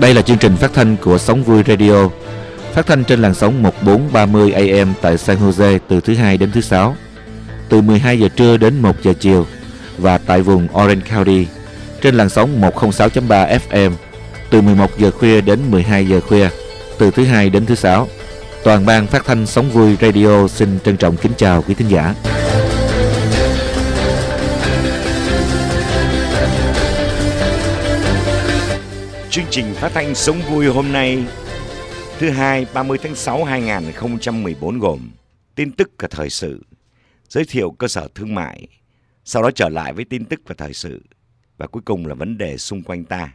Đây là chương trình phát thanh của Sống Vui Radio, phát thanh trên làn sóng 1430 AM tại San Jose từ thứ hai đến thứ sáu, từ 12 giờ trưa đến 1 giờ chiều và tại vùng Orange County trên làn sóng 106.3 FM từ 11 giờ khuya đến 12 giờ khuya từ thứ hai đến thứ sáu. Toàn ban phát thanh Sống Vui Radio xin trân trọng kính chào quý thính giả. chương trình phát thanh Sống Vui hôm nay thứ hai 30 tháng 6 2014 gồm tin tức và thời sự, giới thiệu cơ sở thương mại, sau đó trở lại với tin tức và thời sự và cuối cùng là vấn đề xung quanh ta.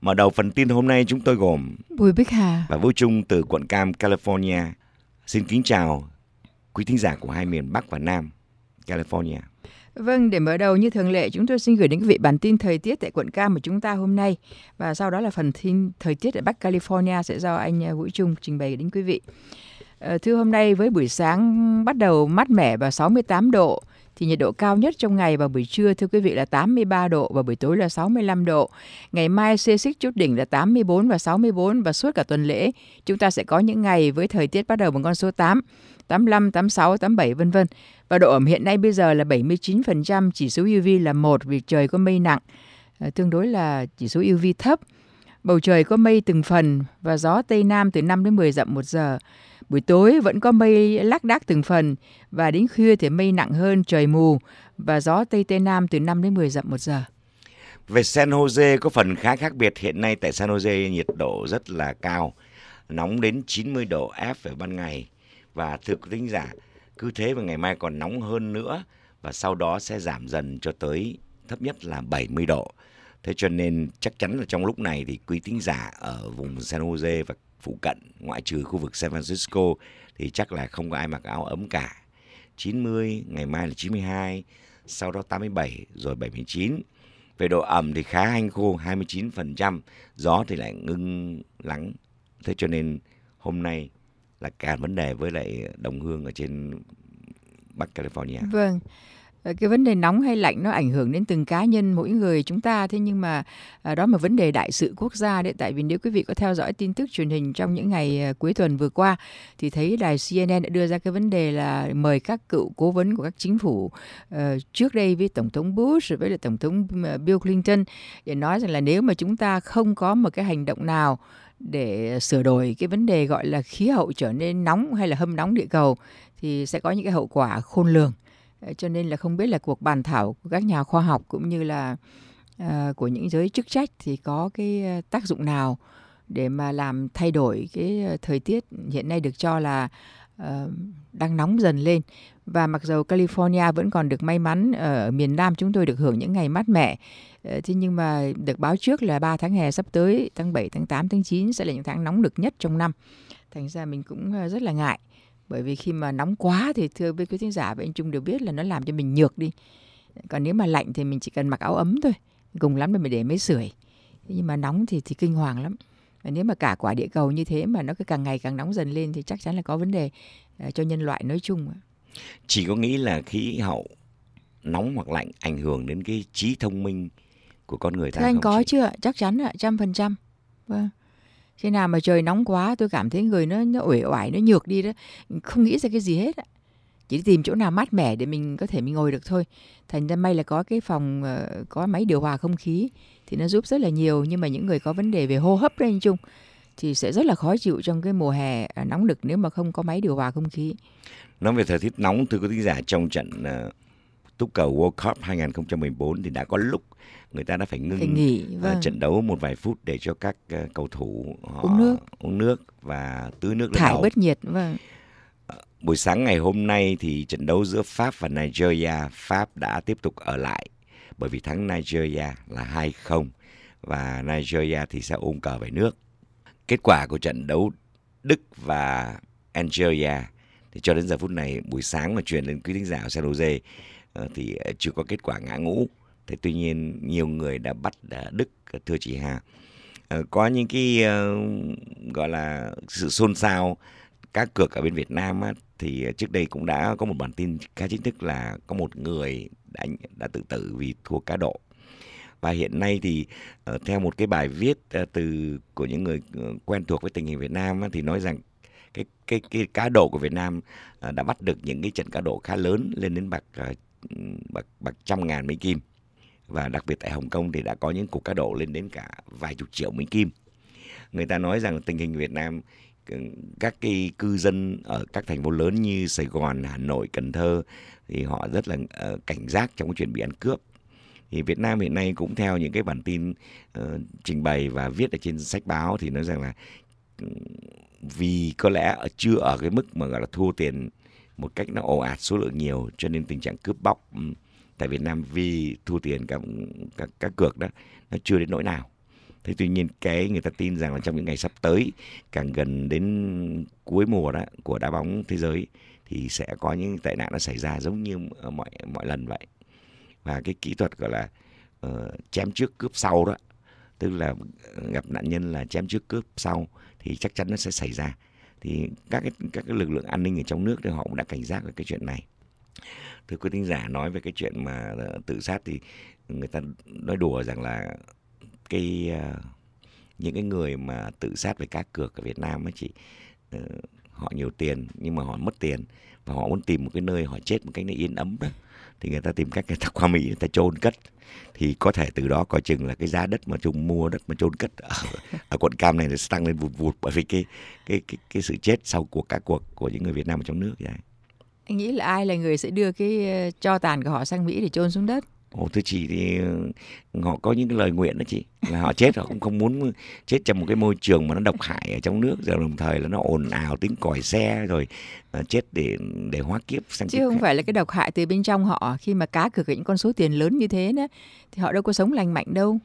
Mở đầu phần tin hôm nay chúng tôi gồm Bùi Bích Hà và Vũ Trung từ quận Cam, California. Xin kính chào quý thính giả của hai miền Bắc và Nam California. Vâng, để mở đầu như thường lệ, chúng tôi xin gửi đến quý vị bản tin thời tiết tại quận Cam của chúng ta hôm nay. Và sau đó là phần tin thời tiết ở Bắc California sẽ do anh à, Vũ Trung trình bày đến quý vị. Ờ, thưa hôm nay với buổi sáng bắt đầu mát mẻ và 68 độ, thì nhiệt độ cao nhất trong ngày vào buổi trưa thưa quý vị là 83 độ và buổi tối là 65 độ. Ngày mai xê xích chút đỉnh là 84 và 64 và suốt cả tuần lễ chúng ta sẽ có những ngày với thời tiết bắt đầu bằng con số 8. 85, 86, 87 vân vân. Và độ ẩm hiện nay bây giờ là 79%, chỉ số UV là 1 vì trời có mây nặng, ờ, tương đối là chỉ số UV thấp. Bầu trời có mây từng phần và gió Tây Nam từ 5 đến 10 dặm một giờ. Buổi tối vẫn có mây lác đác từng phần và đến khuya thì mây nặng hơn, trời mù và gió Tây Tây Nam từ 5 đến 10 dặm một giờ. Về San Jose có phần khá khác biệt hiện nay tại San Jose nhiệt độ rất là cao, nóng đến 90 độ F về ban ngày và thưa quý thính giả, cứ thế và ngày mai còn nóng hơn nữa và sau đó sẽ giảm dần cho tới thấp nhất là 70 độ. Thế cho nên chắc chắn là trong lúc này thì quý tính giả ở vùng San Jose và phụ cận ngoại trừ khu vực San Francisco thì chắc là không có ai mặc áo ấm cả. 90, ngày mai là 92, sau đó 87 rồi 79. Về độ ẩm thì khá hanh khô 29%, gió thì lại ngưng lắng. Thế cho nên hôm nay là cả vấn đề với lại đồng hương ở trên Bắc California. Vâng ờ, cái vấn đề nóng hay lạnh nó ảnh hưởng đến từng cá nhân mỗi người chúng ta thế nhưng mà à, đó là vấn đề đại sự quốc gia đấy tại vì nếu quý vị có theo dõi tin tức truyền hình trong những ngày à, cuối tuần vừa qua thì thấy đài CNN đã đưa ra cái vấn đề là mời các cựu cố vấn của các chính phủ ờ, trước đây với tổng thống Bush rồi với lại tổng thống ờ, Bill Clinton để nói rằng là nếu mà chúng ta không có một cái hành động nào để sửa đổi cái vấn đề gọi là khí hậu trở nên nóng hay là hâm nóng địa cầu thì sẽ có những cái hậu quả khôn lường ờ, cho nên là không biết là cuộc bàn thảo của các nhà khoa học cũng như là uh, của những giới chức trách thì có cái ờ, tác dụng nào để mà làm thay đổi cái thời tiết hiện nay được cho là uh, đang nóng dần lên và mặc dù California vẫn còn được may mắn ở miền Nam chúng tôi được hưởng những ngày mát mẻ Ờ, thế nhưng mà được báo trước là 3 tháng hè sắp tới, tháng 7, tháng 8, tháng 9 sẽ là những tháng nóng nực nhất trong năm. Thành ra mình cũng ờ, rất là ngại. Bởi vì khi mà nóng quá thì thưa với quý thính giả và anh Trung đều biết là nó làm cho mình nhược đi. Còn nếu mà lạnh thì mình chỉ cần mặc áo ấm thôi. Cùng lắm là mình để mấy sưởi. Nhưng mà nóng thì thì kinh hoàng lắm. Và nếu mà cả quả địa cầu như thế mà nó cứ càng ngày càng nóng dần lên thì chắc chắn là có vấn đề ờ, cho nhân loại nói chung. Chỉ có nghĩ là khí hậu nóng hoặc lạnh ảnh hưởng đến cái trí thông minh của con người ta Thưa anh có chị? chưa chắc chắn ạ trăm phần trăm vâng khi nào mà trời nóng quá tôi cảm thấy người nó nó uể oải nó nhược đi đó không nghĩ ra cái gì hết ạ chỉ tìm chỗ nào mát mẻ để mình có thể mình ngồi được thôi thành ra may là có cái phòng ờ, có máy điều hòa không khí thì nó giúp rất là nhiều nhưng mà những người có vấn đề về hô hấp đấy chung thì sẽ rất là khó chịu trong cái mùa hè à, nóng nực nếu mà không có máy điều hòa không khí nói về thời tiết nóng thưa quý thính giả trong trận uh túc cầu World Cup 2014 thì đã có lúc người ta đã phải ngưng phải nghỉ, à, vâng. trận đấu một vài phút để cho các ờ, cầu thủ họ uống nước, uống nước và tưới nước lên thải bớt nhiệt. Vâng. Ờ, buổi sáng ngày hôm nay thì trận đấu giữa Pháp và Nigeria, Pháp đã tiếp tục ở lại bởi vì thắng Nigeria là 2-0 và Nigeria thì sẽ ôm cờ về nước. Kết quả của trận đấu Đức và Nigeria thì cho đến giờ phút này buổi sáng mà truyền lên quý thính giả ở San Jose Ờ, thì ờ, chưa có kết quả ngã ngũ thế tuy nhiên nhiều người đã bắt à, đức à, thưa chị hà ờ, có những cái gọi là sự xôn xao các cược ở bên Việt Nam á, thì trước đây cũng đã có một bản tin khá chính thức là có một người đã đã tự tử vì thua cá độ và hiện nay thì theo một cái bài viết từ của những người quen thuộc với tình hình Việt Nam á, thì nói rằng cái cái cái cá độ của Việt Nam đã bắt được những cái trận cá độ khá lớn lên đến bạc bậc bậc trăm ngàn mỹ kim và đặc biệt tại Hồng Kông thì đã có những cuộc cá độ lên đến cả vài chục triệu mỹ kim người ta nói rằng tình hình Việt Nam ừ, các cái cư dân ở các thành phố lớn như Sài Gòn, Hà Nội, Cần Thơ thì họ rất là ờ, cảnh giác trong cái chuyện bị ăn cướp. Thì Việt Nam hiện nay cũng theo những cái bản tin uh, trình bày và viết ở trên sách báo thì nói rằng là ừ, vì có lẽ ở chưa ở cái mức mà gọi là thua tiền một cách nó ồ ạt số lượng nhiều cho nên tình trạng cướp bóc ừ, tại Việt Nam vì thu tiền các các, các cược đó nó chưa đến nỗi nào. Thế tuy nhiên cái người ta tin rằng là trong những ngày sắp tới càng gần đến cuối mùa đó của đá bóng thế giới thì sẽ có những tệ nạn nó xảy ra giống như ờ, mọi mọi lần vậy. Và cái kỹ thuật gọi là uh, chém trước cướp sau đó, tức là ờ, gặp nạn nhân là chém trước cướp sau thì chắc chắn nó sẽ xảy ra thì các cái, các cái lực lượng an ninh ở trong nước thì họ cũng đã cảnh giác về cái chuyện này thưa quý thính giả nói về cái chuyện mà ờ, tự sát thì người ta nói đùa rằng là cái ờ, những cái người mà tự sát về cá cược ở Việt Nam ấy chỉ ờ, họ nhiều tiền nhưng mà họ mất tiền và họ muốn tìm một cái nơi họ chết một cách yên ấm đó thì người ta tìm cách người ta qua mỹ người ta chôn cất thì có thể từ đó coi chừng là cái giá đất mà chúng mua đất mà chôn cất ở, ở quận cam này sẽ tăng lên vụt vụt bởi vì cái cái cái, cái sự chết sau cuộc các cuộc của những người Việt Nam ở trong nước vậy anh nghĩ là ai là người sẽ đưa cái ờ, cho tàn của họ sang Mỹ để chôn xuống đất Ồ thưa chị thì ừ, họ có những cái lời nguyện đó chị là họ chết họ cũng không muốn chết trong một cái môi trường mà nó độc hại ở trong nước rồi đồng thời là nó ồn ào tiếng còi xe rồi ờ, chết để để hóa kiếp sang chứ kiếp không khác. phải là cái độc hại từ bên trong họ khi mà cá cược những con số tiền lớn như thế đó thì họ đâu có sống lành mạnh đâu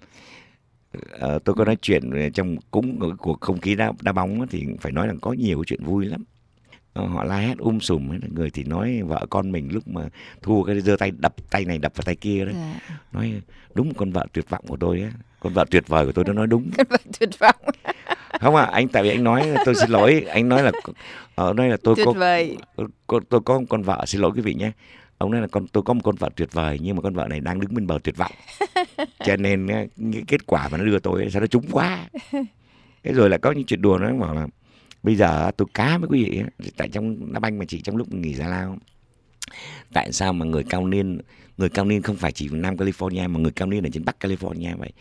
à, tôi có nói chuyện trong cũng cuộc không khí đá, đá bóng thì phải nói là có nhiều chuyện vui lắm họ la hét um sùm người thì nói vợ con mình lúc mà thua cái giơ tay đập tay này đập vào tay kia đấy dạ. nói đúng con vợ tuyệt vọng của tôi á con vợ tuyệt vời của tôi nó nói đúng con vợ tuyệt vọng không à anh tại vì anh nói tôi xin lỗi anh nói là ở ờ, đây là tôi tuyệt có vời. Ờ, có, tôi có một con vợ xin lỗi quý vị nhé ông nói là con tôi có một con vợ tuyệt vời nhưng mà con vợ này đang đứng bên bờ tuyệt vọng cho nên cái kết quả mà nó đưa tôi sao nó trúng quá thế rồi là có những chuyện đùa nó bảo là bây giờ tôi cá với quý vị tại trong đá banh mà chị trong lúc nghỉ giải lao tại sao mà người cao niên người cao niên không phải chỉ nam California mà người cao niên ở trên bắc California vậy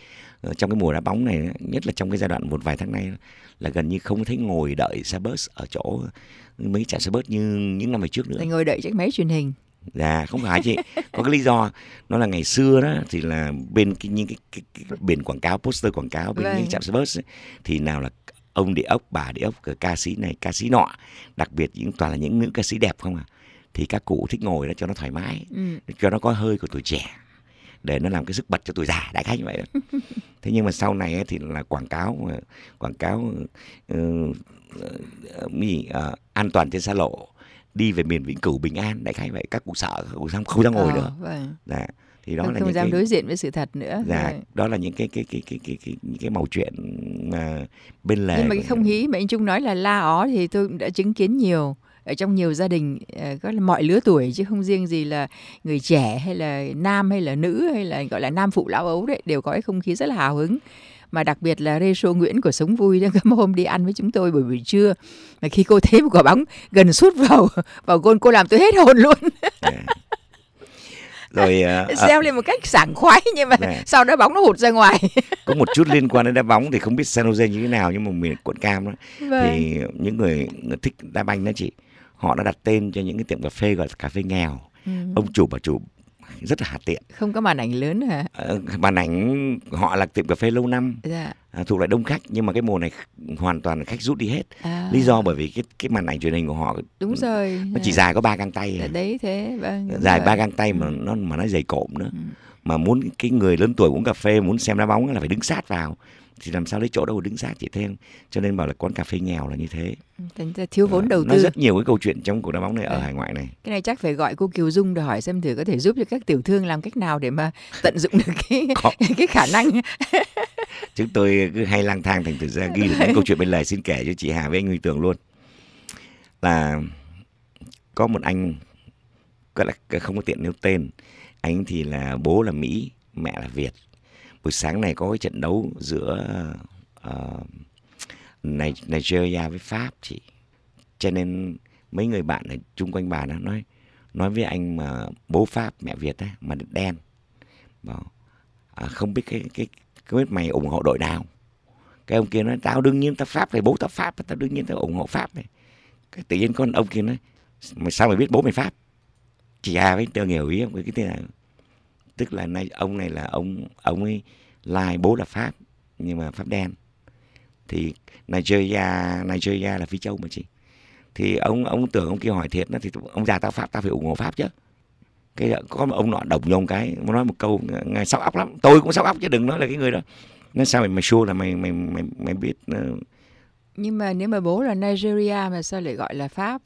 ờ, trong cái mùa đá bóng này nhất là trong cái giai đoạn một vài tháng nay là gần như không thấy ngồi đợi xe bus ở chỗ mấy trạm xe bus như những năm về trước nữa ngồi đợi chiếc máy truyền hình dạ không phải chị có cái lý do nó là ngày xưa đó thì là bên cái, những cái, cái, cái biển quảng cáo poster quảng cáo bên vâng. những trạm xe bus ấy, thì nào là ông địa ốc bà địa ốc ca sĩ này ca sĩ nọ đặc biệt những toàn là những nữ ca sĩ đẹp không à thì các cụ thích ngồi đó cho nó thoải mái ừ. cho nó có hơi của tuổi trẻ để nó làm cái sức bật cho tuổi già đại khái như vậy đó. thế nhưng mà sau này thì là quảng cáo ờ, quảng cáo uh, uh, uh, an toàn trên xa lộ đi về miền vĩnh cửu bình an đại khái vậy các cụ sợ cụ không không ra ngồi ờ, à, nữa vậy. Đã thì đó không, là không những dám cái... đối diện với sự thật nữa dạ rồi. đó là những cái cái cái cái cái, cái những cái màu chuyện mà bên lề nhưng mà cái không khí mà anh Trung nói là la ó thì tôi đã chứng kiến nhiều ở trong nhiều gia đình à, có là mọi lứa tuổi chứ không riêng gì là người trẻ hay là nam hay là nữ hay là gọi là nam phụ lão ấu đấy đều có cái không khí rất là hào hứng mà đặc biệt là Rê Nguyễn của Sống Vui đang có hôm đi ăn với chúng tôi buổi buổi trưa mà khi cô thấy một quả bóng gần sút vào vào gôn cô làm tôi hết hồn luôn. Dạ rồi à, uh, reo à, lên một cách sảng khoái nhưng mà này. Dạ. sau đó bóng nó hụt ra ngoài có một chút liên quan đến đá bóng thì không biết San Jose như thế nào nhưng mà miền quận Cam đó vâng. thì những người, người thích đá banh đó chị họ đã đặt tên cho những cái tiệm cà phê gọi là cà phê nghèo ừ. ông chủ bà chủ rất là hà tiện không có màn ảnh lớn hả ờ, màn ảnh họ là tiệm cà phê lâu năm dạ. À, thuộc lại đông khách nhưng mà cái mùa này hoàn toàn khách rút đi hết à. lý do bởi vì cái cái màn ảnh truyền hình của họ đúng rồi nó chỉ dài có ba găng tay dạ, đấy thế vâng dài ba găng tay mà ừ. nó mà nó dày cộm nữa ừ. mà muốn cái người lớn tuổi uống cà phê muốn xem đá bóng là phải đứng sát vào thì làm sao lấy chỗ đâu đứng xác chị thêm cho nên bảo là quán cà phê nghèo là như thế ừ, thiếu vốn ờ, đầu tư nó rất nhiều cái câu chuyện trong cuộc đá bóng này ở hải ngoại này cái này chắc phải gọi cô kiều dung để hỏi xem thử có thể giúp cho các tiểu thương làm cách nào để mà tận dụng được cái cái khả năng chúng tôi cứ hay lang thang thành thực ra ghi được những câu chuyện bên lề xin kể cho chị hà với anh huy tường luôn là có một anh gọi là không có tiện nêu tên anh thì là bố là mỹ mẹ là việt buổi sáng này có cái trận đấu giữa uh, Nigeria với Pháp chị cho nên mấy người bạn ở chung quanh bà nó nói nói với anh mà bố Pháp mẹ Việt á mà đen bảo à, không biết cái cái cái biết mày ủng hộ đội nào cái ông kia nói tao đương nhiên tao pháp thì bố tao pháp tao đương nhiên tao ủng hộ pháp này cái tự nhiên con ông kia nói mày sao mày biết bố mày pháp chị à với tao hiểu ý không cái thế nào tức là nay ông này là ông ông ấy lai bố là pháp nhưng mà pháp đen thì Nigeria Nigeria là phi châu mà chị thì ông ông tưởng ông kia hỏi thiệt nó thì ông già tao pháp tao phải ủng hộ pháp chứ cái có ông nọ đồng vô cái nó nói một câu ngài sóc óc lắm tôi cũng sóc óc chứ đừng nói là cái người đó nó sao mày mày xua là mày mày mày mày biết ờ. nhưng mà nếu mà bố là Nigeria mà sao lại gọi là pháp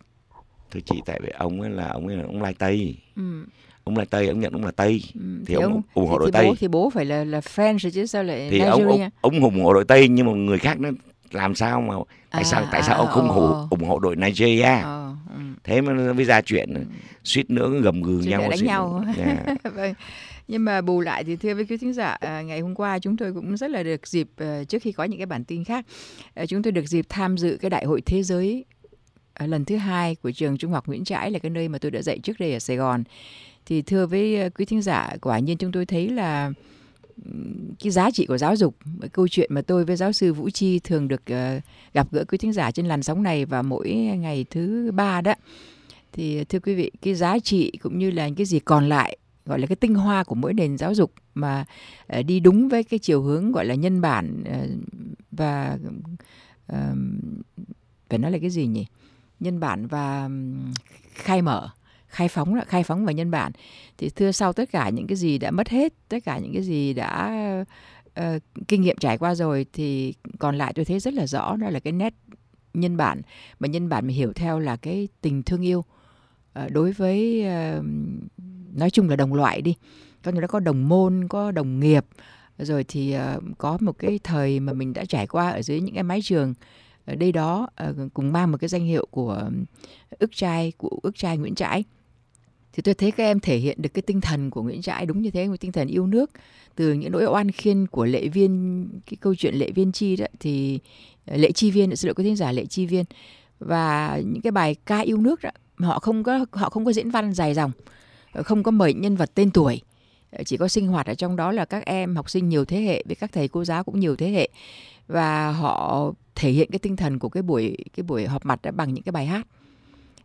thưa chị tại vì ông ấy là ông ấy là ông lai tây ừ ông là tây ông nhận ông là tây ừ, thì, thì ông, ủng hộ thì, đội thì tây bố, thì bố phải là là french chứ sao lại thì Nigeria? ông, ông ông ủng hộ đội tây nhưng mà người khác nó làm sao mà à, tại à, sao tại sao à, ông không ủng ờ, hộ ờ. ủng hộ đội Nigeria ờ, ừ. thế mà mới ra chuyện ừ. suýt nữa gầm gừ nhau đánh nhau dạ. vâng. nhưng mà bù lại thì thưa với quý thính giả à, ngày hôm qua chúng tôi cũng rất là được dịp trước khi có những cái bản tin khác chúng tôi được dịp tham dự cái đại hội thế giới lần thứ hai của trường trung học Nguyễn Trãi là cái nơi mà tôi đã dạy trước đây ở Sài Gòn thì thưa với ờ, quý thính giả quả nhiên chúng tôi thấy là cái giá trị của giáo dục câu chuyện mà tôi với giáo sư Vũ Chi thường được ờ, gặp gỡ quý thính giả trên làn sóng này và mỗi ngày thứ ba đó thì ờ, thưa quý vị cái giá trị cũng như là cái gì còn lại gọi là cái tinh hoa của mỗi nền giáo dục mà đi đúng với cái chiều hướng gọi là nhân bản và phải nói là cái gì nhỉ nhân bản và khai mở khai phóng là khai phóng và nhân bản thì thưa sau tất cả những cái gì đã mất hết tất cả những cái gì đã uh, kinh nghiệm trải qua rồi thì còn lại tôi thấy rất là rõ đó là cái nét nhân bản mà nhân bản mình hiểu theo là cái tình thương yêu uh, đối với uh, nói chung là đồng loại đi có người đã có đồng môn có đồng nghiệp rồi thì uh, có một cái thời mà mình đã trải qua ở dưới những cái mái trường ở đây đó uh, cùng mang một cái danh hiệu của ức trai của ức trai Nguyễn Trãi thì tôi thấy các em thể hiện được cái tinh thần của Nguyễn Trãi đúng như thế, một tinh thần yêu nước từ những nỗi oan khiên của lệ viên cái câu chuyện lệ viên chi đó thì ờ, lệ chi viên sự lỗi có thính giả lệ chi viên và những cái bài ca yêu nước đó họ không có họ không có diễn văn dài dòng ờ, không có mời nhân vật tên tuổi ờ, chỉ có sinh hoạt ở trong đó là các em học sinh nhiều thế hệ với các thầy cô giáo cũng nhiều thế hệ và họ thể hiện cái tinh thần của cái buổi cái buổi họp mặt đã bằng những cái bài hát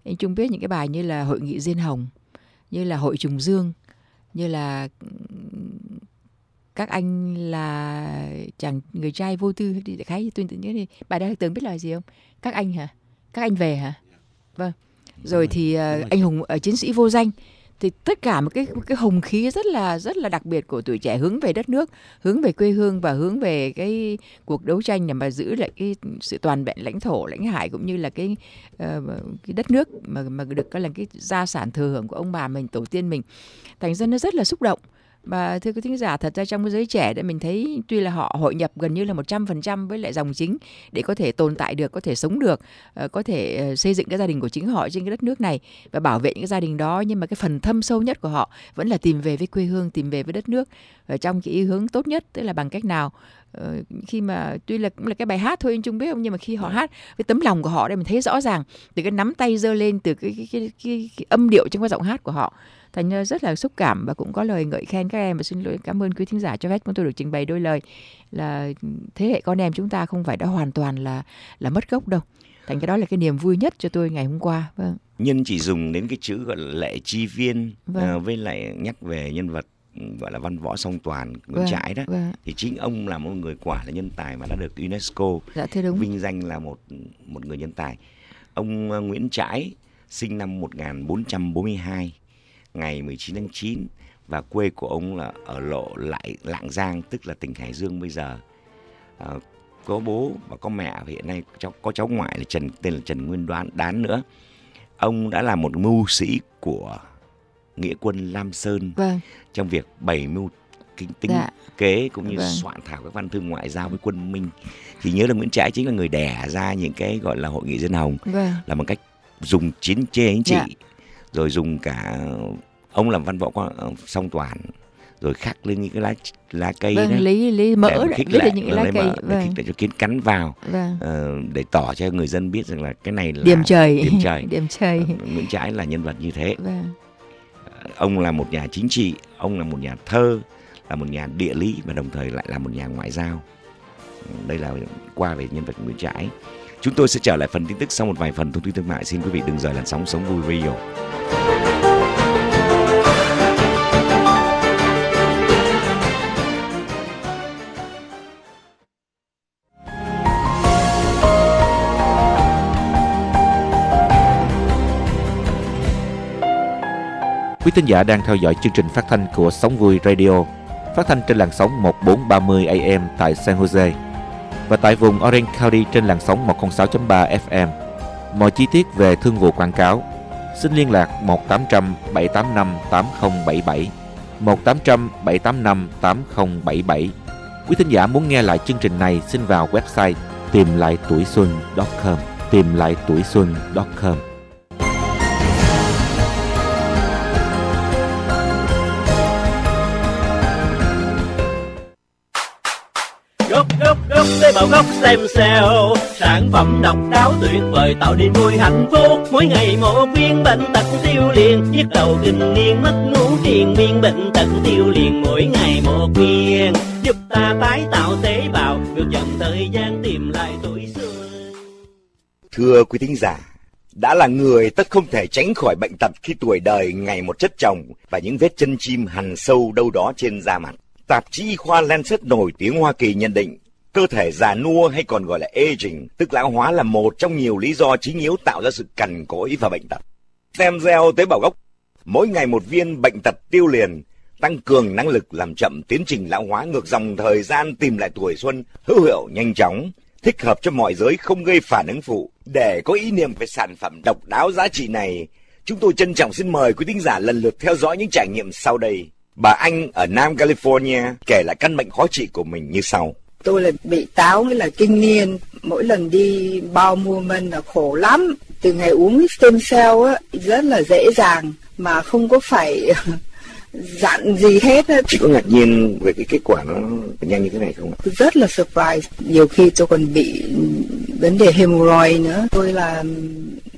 anh chung biết những cái bài như là hội nghị diên hồng như là hội trùng dương như là các anh là chàng người trai vô tư thì khái tôi tự nhớ thì bài đã tưởng biết là gì không các anh hả các anh về hả dạ. vâng dạ, rồi thì uh, anh hùng uh, chiến sĩ vô danh thì tất cả một cái một cái hùng khí rất là rất là đặc biệt của tuổi trẻ hướng về đất nước hướng về quê hương và hướng về cái cuộc đấu tranh để mà giữ lại cái sự toàn vẹn lãnh thổ lãnh hải cũng như là cái uh, cái đất nước mà mà được coi là cái gia sản thừa hưởng của ông bà mình tổ tiên mình thành ra nó rất là xúc động và thưa quý thính giả thật ra trong cái giới trẻ để mình thấy tuy là họ hội nhập gần như là 100% với lại dòng chính để có thể tồn tại được có thể sống được ờ, có thể ờ, xây dựng cái gia đình của chính họ trên cái đất nước này và bảo vệ những cái gia đình đó nhưng mà cái phần thâm sâu nhất của họ vẫn là tìm về với quê hương tìm về với đất nước và trong cái ý hướng tốt nhất tức là bằng cách nào ờ, khi mà tuy là cũng là cái bài hát thôi anh trung biết không nhưng mà khi họ dạ. hát cái tấm lòng của họ đây mình thấy rõ ràng từ cái nắm tay giơ lên từ cái cái, cái, cái, cái âm điệu trong cái giọng hát của họ Thành ra rất là xúc cảm và cũng có lời ngợi khen các em và xin lỗi cảm ơn quý thính giả cho phép chúng tôi được trình bày đôi lời là thế hệ con em chúng ta không phải đã hoàn toàn là là mất gốc đâu. Thành cái đó là cái niềm vui nhất cho tôi ngày hôm qua. Vâng. Nhân chỉ dùng đến cái chữ gọi là lệ chi viên vâng. à, với lại nhắc về nhân vật gọi là văn võ song toàn Nguyễn vâng, Trãi đó vâng. thì chính ông là một người quả là nhân tài mà đã được UNESCO dạ, đúng. vinh danh là một một người nhân tài. Ông ờ, Nguyễn Trãi sinh năm 1442 ngày 19 tháng 9 và quê của ông là ở lộ lại Lạng Giang tức là tỉnh Hải Dương bây giờ. À, có bố và có mẹ và hiện nay cháu có cháu ngoại là Trần tên là Trần Nguyên Đoán Đán nữa. Ông đã là một mưu sĩ của nghĩa quân Lam Sơn vâng. trong việc bày mưu kinh tính dạ. kế cũng như vâng. soạn thảo các văn thư ngoại giao với quân Minh. Thì nhớ là Nguyễn Trãi chính là người đẻ ra những cái gọi là hội nghị dân hồng vâng. là bằng cách dùng chiến chế anh chị dạ. rồi dùng cả ông làm văn võ quan song toàn rồi khắc lên những cái lá lá cây vâng, đấy lấy lấy mỡ để khích lấy lại, những ờ, lá cây mỡ, vâng. để khích để cho kiến cắn vào vâng. uh, để tỏ cho người dân biết rằng là cái này là điểm trời điểm trời điểm trời uh, nguyễn trãi là nhân vật như thế vâng. uh, ông là một nhà chính trị ông là một nhà thơ là một nhà địa lý và đồng thời lại là một nhà ngoại giao ừ, đây là qua về nhân vật nguyễn trãi chúng tôi sẽ trở lại phần tin tức sau một vài phần thông tin thương mại xin quý vị đừng rời làn sóng sống vui radio thính giả đang theo dõi chương trình phát thanh của Sóng Vui Radio, phát thanh trên làn sóng 1430 AM tại San Jose và tại vùng Orange County trên làn sóng 106.3 FM. Mọi chi tiết về thương vụ quảng cáo, xin liên lạc 1800 785 8077 1800 785 8077. Quý thính giả muốn nghe lại chương trình này xin vào website tìm lại tuổi xuân.com tìm lại tuổi xuân.com vào góc xem sale sản phẩm độc đáo tuyệt vời tạo niềm vui hạnh phúc mỗi ngày một viên bệnh tật tiêu liền nhức đầu kinh niên mất ngủ tiền miên bệnh tật tiêu liền mỗi ngày một viên giúp ta tái tạo tế bào ngược dần thời gian tìm lại tuổi xưa thưa quý thính giả đã là người tất không thể tránh khỏi bệnh tật khi tuổi đời ngày một chất chồng và những vết chân chim hằn sâu đâu đó trên da mặt. Tạp chí y khoa Lancet nổi tiếng Hoa Kỳ nhận định Cơ thể già nua hay còn gọi là aging, tức lão hóa là một trong nhiều lý do chính yếu tạo ra sự cằn cỗi và bệnh tật. Stem gel tế bào gốc, mỗi ngày một viên bệnh tật tiêu liền, tăng cường năng lực làm chậm tiến trình lão hóa ngược dòng thời gian tìm lại tuổi xuân, hữu hiệu nhanh chóng, thích hợp cho mọi giới không gây phản ứng phụ. Để có ý niệm về sản phẩm độc đáo giá trị này, chúng tôi trân trọng xin mời quý thính giả lần lượt theo dõi những trải nghiệm sau đây. Bà Anh ở Nam California kể lại căn bệnh khó trị của mình như sau tôi là bị táo với là kinh niên mỗi lần đi bao mua mân là khổ lắm từ ngày uống stem cell á rất là dễ dàng mà không có phải dặn gì hết á chị có ngạc nhiên về cái kết quả nó nhanh như thế này không ạ rất là surprise nhiều khi tôi còn bị vấn đề hemorrhoid nữa tôi là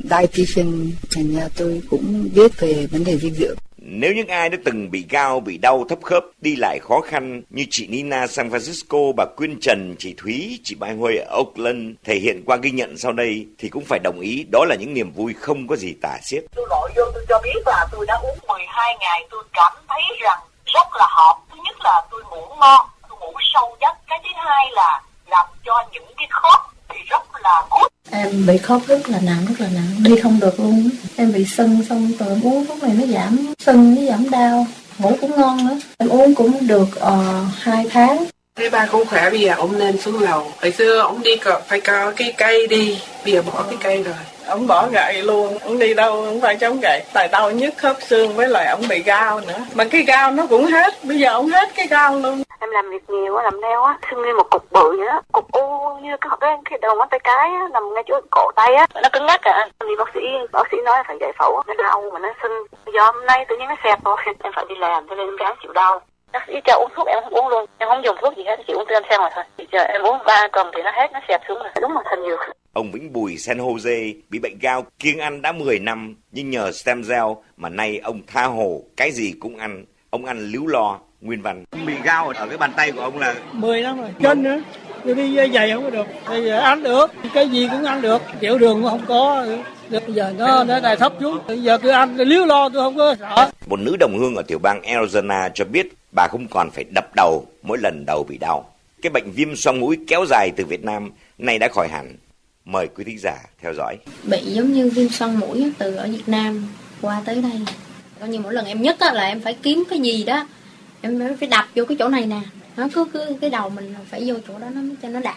dietitian thành ra tôi cũng biết về vấn đề dinh dưỡng nếu những ai đã từng bị cao, bị đau thấp khớp, đi lại khó khăn như chị Nina San Francisco, bà Quyên Trần, chị Thúy, chị Mai Huê ở Oakland thể hiện qua ghi nhận sau đây thì cũng phải đồng ý đó là những niềm vui không có gì tả xiết. Tôi gọi vô tôi cho biết là tôi đã uống 12 ngày tôi cảm thấy rằng rất là hợp. Thứ nhất là tôi ngủ ngon, tôi ngủ sâu giấc. Cái thứ hai là làm cho những cái khớp thì rất là gút em bị khớp rất là nặng rất là nặng đi không được luôn em bị sưng xong từ em uống thuốc này nó giảm sưng nó giảm đau ngủ cũng ngon nữa em uống cũng được uh, ờ, 2 tháng Thấy ba cũng khỏe bây giờ ông lên xuống lầu. Hồi xưa ông đi cọ, phải có cái cây đi, bây giờ bỏ cái cây rồi. Ông bỏ gậy luôn, ông đi đâu cũng phải chống gậy. Tại đau nhất khớp xương với lại ông bị gao nữa. Mà cái gao nó cũng hết, bây giờ ông hết cái gao luôn em làm việc nhiều quá làm neo á xương lên một cục bự vậy cục u như cái cái, cái đầu ngón tay cái á nằm ngay chỗ cổ tay á nó cứng ngắc à đi bác sĩ bác sĩ nói là phải giải phẫu nó đau mà nó sưng do hôm nay tự nhiên nó xẹp rồi em phải đi làm cho nên em ráng chịu đau bác sĩ cho uống thuốc em không uống luôn em không dùng thuốc gì hết chỉ uống tiêm sen mà thôi thì giờ em uống ba tuần thì nó hết nó xẹp xuống rồi đúng một thần dược Ông Vĩnh Bùi San Jose bị bệnh cao kiêng ăn đã 10 năm nhưng nhờ stem gel mà nay ông tha hồ cái gì cũng ăn. Ông ăn líu lo nguyên văn. Bị gao ở cái bàn tay của ông là 10 năm rồi. Chân nữa. Tôi đi giày không có được. Bây giờ ăn được, cái gì cũng ăn được, tiểu đường cũng không có. Bây giờ nó nó này thấp xuống, bây giờ cứ ăn líu lo tôi không có sợ. Một nữ đồng hương ở tiểu bang Arizona cho biết bà không còn phải đập đầu mỗi lần đầu bị đau. Cái bệnh viêm xoang mũi kéo dài từ Việt Nam nay đã khỏi hẳn. Mời quý thính giả theo dõi. Bị giống như viêm xoang mũi từ ở Việt Nam qua tới đây. Coi như mỗi lần em nhất là em phải kiếm cái gì đó. Em phải đập vô cái chỗ này nè. Nó cứ, cứ cái đầu mình phải vô chỗ đó nó cho nó đã.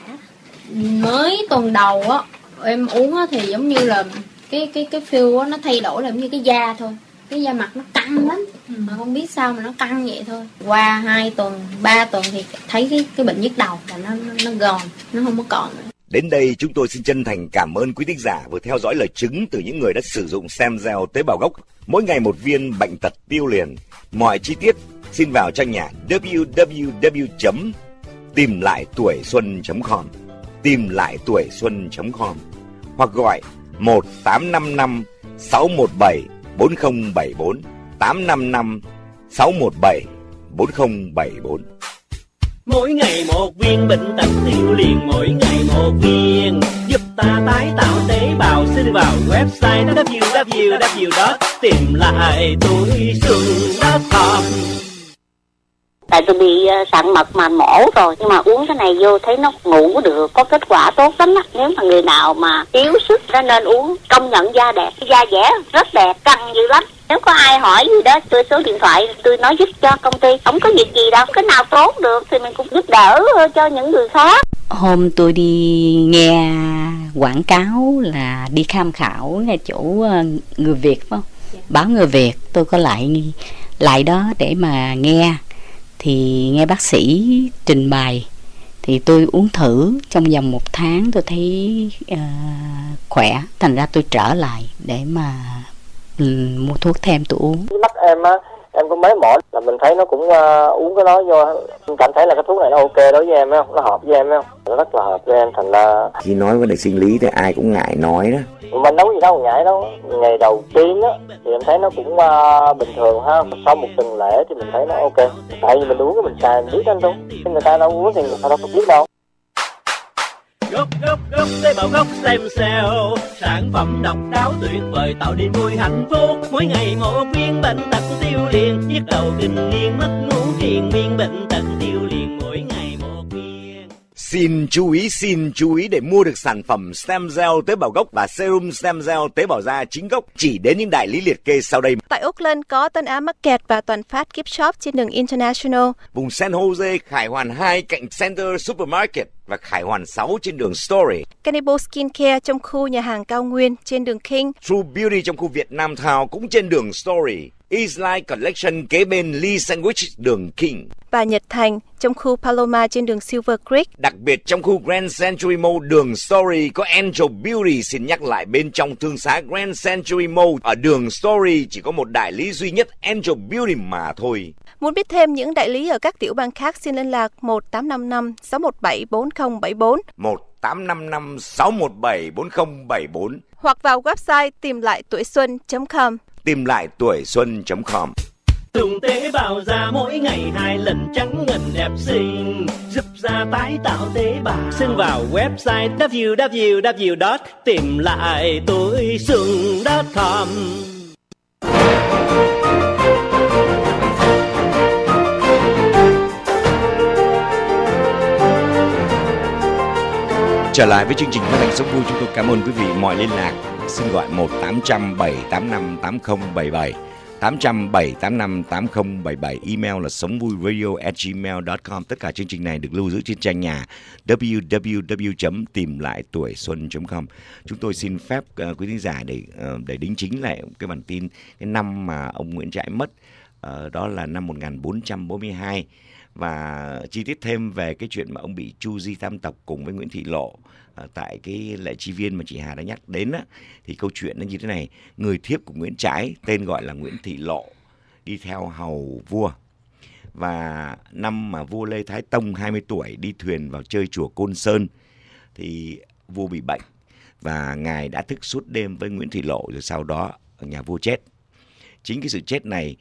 Mới tuần đầu á, em uống thì giống như là cái cái cái feel nó thay đổi là giống như cái da thôi cái da mặt nó căng lắm ừ. mà không biết sao mà nó căng vậy thôi qua 2 tuần 3 tuần thì thấy cái cái bệnh nhức đầu là nó nó, nó gòn nó không có còn nữa Đến đây chúng tôi xin chân thành cảm ơn quý thính giả vừa theo dõi lời chứng từ những người đã sử dụng xem cell tế bào gốc. Mỗi ngày một viên bệnh tật tiêu liền. Mọi chi tiết xin vào trang nhà www tìm lại tuổi xuân com tìm lại tuổi xuân com hoặc gọi một tám năm năm sáu một bảy 4074 855 617 4074 Mỗi ngày một viên bệnh tật tiểu liền mỗi ngày một viên Giúp ta tái tạo tế bào xin vào website www.tìm lại tuổi xuân.com tại tôi bị ờ, sạn mật mà mổ rồi nhưng mà uống cái này vô thấy nó ngủ được có kết quả tốt lắm á nếu mà người nào mà yếu sức nó nên uống công nhận da đẹp da dẻ rất đẹp căng dữ lắm nếu có ai hỏi gì đó tôi số điện thoại tôi nói giúp cho công ty không có việc gì đâu cái nào tốt được thì mình cũng giúp đỡ cho những người khác hôm tôi đi nghe quảng cáo là đi tham khảo nghe chỗ ờ, người việt phải không dạ. báo người việt tôi có lại lại đó để mà nghe thì nghe bác sĩ trình bày thì tôi uống thử trong vòng một tháng tôi thấy uh, khỏe thành ra tôi trở lại để mà um, mua thuốc thêm tôi uống mắt em á em có mấy mỏi là mình thấy nó cũng uh, uống cái đó vô em cảm thấy là cái thuốc này nó ok đối với em không nó hợp với em không nó rất là hợp với em thành là khi nói vấn đề sinh lý thì ai cũng ngại nói đó mình đâu gì đâu ngại đâu ngày đầu tiên á thì em thấy nó cũng uh, bình thường ha sau một tuần lễ thì mình thấy nó ok tại vì mình uống cái mình xài mình biết anh luôn người ta đâu uống thì người ta đâu có biết đâu Gốc gốc gốc tế bào gốc stem cell Sản phẩm độc đáo tuyệt vời tạo nên vui hạnh phúc Mỗi ngày một viên bệnh tật tiêu liền Giết đầu kinh niên mất ngủ triền miên bệnh tật Xin chú ý, xin chú ý để mua được sản phẩm stem gel tế bào gốc và serum stem gel tế bào da chính gốc chỉ đến những đại lý liệt kê sau đây. Tại Auckland có Tân Á Market và Toàn Phát Gift Shop trên đường International. Vùng San Jose, Khải Hoàn 2 cạnh Center Supermarket và Khải Hoàn 6 trên đường Story. Cannibal skin care trong khu nhà hàng Cao Nguyên trên đường King. True Beauty trong khu Việt Nam Thảo cũng trên đường Story. Isline Collection kế bên Lee Sandwich đường King và Nhật Thành trong khu Paloma trên đường Silver Creek. Đặc biệt trong khu Grand Century Mall đường Story có Angel Beauty xin nhắc lại bên trong thương xá Grand Century Mall ở đường Story chỉ có một đại lý duy nhất Angel Beauty mà thôi. Muốn biết thêm những đại lý ở các tiểu bang khác xin liên lạc 1855 617 4074 1855 617 4074 hoặc vào website tìm lại tuổi xuân.com tìm lại tuổi xuân.com. Dùng tế bào da mỗi ngày hai lần trắng ngần đẹp xinh Giúp da tái tạo tế bào Xin vào website www. tìm com Trở lại với chương trình phát thanh sống vui chúng tôi cảm ơn quý vị mọi liên lạc. Xin gọi một tám tám tám trăm bảy năm 1 bảy tám 8077 807-85-8077 Email là sống vui radio at gmail.com Tất cả chương trình này được lưu giữ trên trang nhà www tìm lại tuổi xuân com Chúng tôi xin phép uh, quý thính giả để uh, để đính chính lại cái bản tin cái năm mà ông Nguyễn Trãi mất uh, đó là năm 1442 và chi tiết thêm về cái chuyện mà ông bị Chu Di tam tộc cùng với Nguyễn Thị Lộ à, tại cái lệ chi viên mà chị Hà đã nhắc đến á, thì câu chuyện nó như thế này người thiếp của Nguyễn Trãi tên gọi là Nguyễn Thị Lộ đi theo hầu vua và năm mà vua Lê Thái Tông 20 tuổi đi thuyền vào chơi chùa Côn Sơn thì vua bị bệnh và ngài đã thức suốt đêm với Nguyễn Thị Lộ rồi sau đó nhà vua chết chính cái sự chết này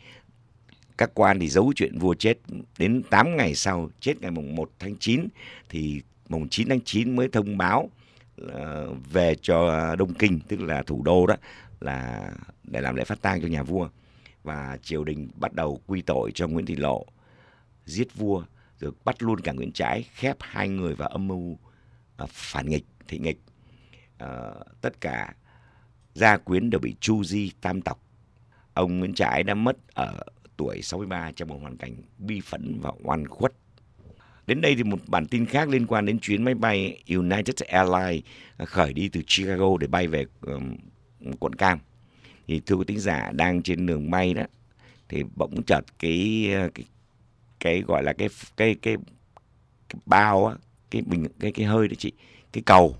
các quan thì giấu chuyện vua chết đến 8 ngày sau chết ngày mùng 1 tháng 9 thì mùng 9 tháng 9 mới thông báo ờ, về cho Đông Kinh tức là thủ đô đó là để làm lễ phát tang cho nhà vua và triều đình bắt đầu quy tội cho Nguyễn Thị Lộ giết vua rồi bắt luôn cả Nguyễn Trãi khép hai người vào âm mưu ờ, phản nghịch thị nghịch uh, tất cả gia quyến đều bị chu di tam tộc ông Nguyễn Trãi đã mất ở tuổi 63 trong một hoàn cảnh bi phẫn và oan khuất. Đến đây thì một bản tin khác liên quan đến chuyến máy bay United Airlines à, khởi đi từ Chicago để bay về quận Cam. Thì thưa quý tính giả đang trên đường bay đó thì bỗng chợt cái à, cái, cái gọi là cái cái cái, cái bao á, cái bình cái cái hơi đó chị, cái cầu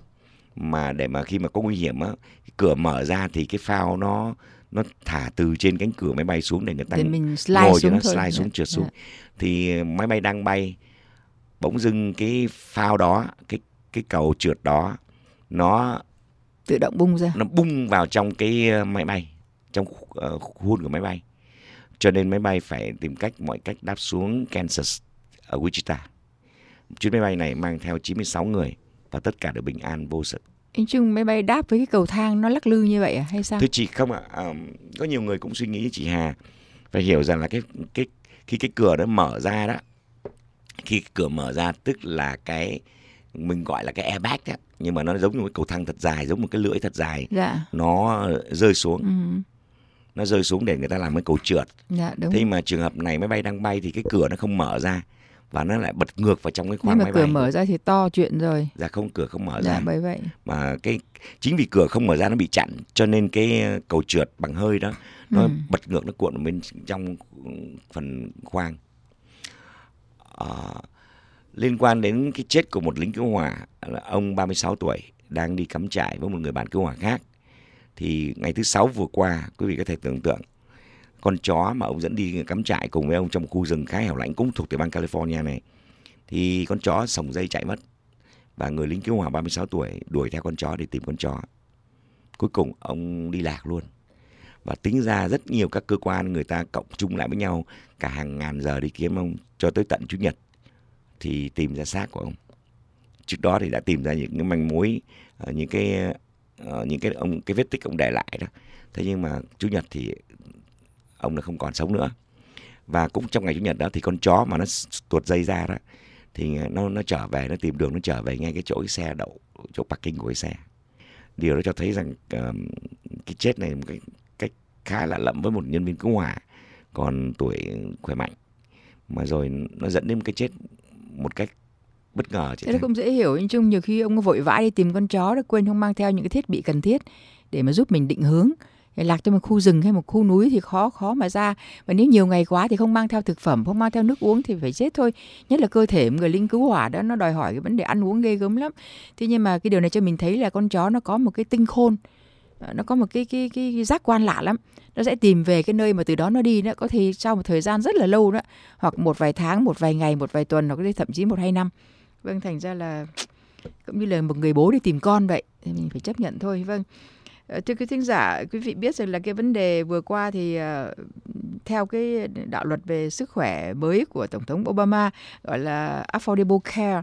mà để mà khi mà có nguy hiểm á, cửa mở ra thì cái phao nó nó thả từ trên cánh cửa máy bay xuống để người ta mình slide ngồi cho nó slide thôi. xuống trượt dạ. xuống yeah. thì máy bay đang bay bỗng dưng cái phao đó cái cái cầu trượt đó nó tự động bung ra nó bung vào trong cái ờ, máy bay trong uh, khuôn của máy bay cho nên máy bay phải tìm cách mọi cách đáp xuống Kansas ở Wichita chuyến máy bay này mang theo 96 người và tất cả đều bình an vô sự anh chung máy bay đáp với cái cầu thang nó lắc lư như vậy à? hay sao? Thưa chị không ạ, à, có nhiều người cũng suy nghĩ như chị Hà phải hiểu rằng là cái cái khi cái cửa đó mở ra đó khi cửa mở ra tức là cái mình gọi là cái airbag đó nhưng mà nó giống như một cầu thang thật dài giống một cái lưỡi thật dài dạ. nó rơi xuống ừ. nó rơi xuống để người ta làm cái cầu trượt dạ, đúng. thế mà trường hợp này máy bay đang bay thì cái cửa nó không mở ra và nó lại bật ngược vào trong cái khoang Nhưng mà cửa bay. mở ra thì to chuyện rồi dạ không cửa không mở dạ, ra bởi vậy mà cái chính vì cửa không mở ra nó bị chặn cho nên cái ờ, cầu trượt bằng hơi đó nó ừ. bật ngược nó cuộn bên trong phần khoang à, liên quan đến cái chết của một lính cứu hỏa là ông 36 tuổi đang đi cắm trại với một người bạn cứu hỏa khác thì ngày thứ sáu vừa qua quý vị có thể tưởng tượng con chó mà ông dẫn đi cắm trại cùng với ông trong khu rừng khá hẻo lánh cũng thuộc tiểu bang California này thì con chó sổng dây chạy mất và người lính cứu hỏa 36 tuổi đuổi theo con chó để tìm con chó. Cuối cùng ông đi lạc luôn. Và tính ra rất nhiều các cơ quan người ta cộng chung lại với nhau cả hàng ngàn giờ đi kiếm ông cho tới tận Chủ nhật thì tìm ra xác của ông. Trước đó thì đã tìm ra những cái manh mối ờ, những cái ờ, những cái ông cái vết tích ông để lại đó. Thế nhưng mà Chủ nhật thì ông là không còn sống nữa và cũng trong ngày chủ nhật đó thì con chó mà nó tuột dây ra đó thì à, nó nó trở về nó tìm đường nó trở về ngay cái chỗ cái xe đậu chỗ parking của cái xe điều đó cho thấy rằng uh, cái chết này một cái cách khá lạ lẫm với một nhân viên cứu hỏa còn tuổi khỏe mạnh mà rồi nó dẫn đến một cái chết một cách bất ngờ chị. Thế cũng dễ hiểu nhưng chung nhiều khi ông vội vã đi tìm con chó đã quên không mang theo những cái thiết bị cần thiết để mà giúp mình định hướng lạc trong một khu rừng hay một khu núi thì khó khó mà ra và nếu nhiều ngày quá thì không mang theo thực phẩm không mang theo nước uống thì phải chết thôi nhất là cơ thể một người lính cứu hỏa đó nó đòi hỏi cái vấn đề ăn uống ghê gớm lắm thế nhưng mà cái điều này cho mình thấy là con chó nó có một cái tinh khôn ờ, nó có một cái cái cái, cái giác quan lạ lắm nó sẽ tìm về cái nơi mà từ đó nó đi nữa có thể sau một thời gian rất là lâu đó hoặc một vài tháng một vài ngày một vài tuần hoặc thậm chí một hai năm vâng thành ra là cũng như là một người bố đi tìm con vậy thì mình phải chấp nhận thôi vâng Ờ, thưa quý thính giả, quý vị biết rằng là cái vấn đề vừa qua thì ờ, theo cái đạo luật về sức khỏe mới của Tổng thống Obama gọi là Affordable Care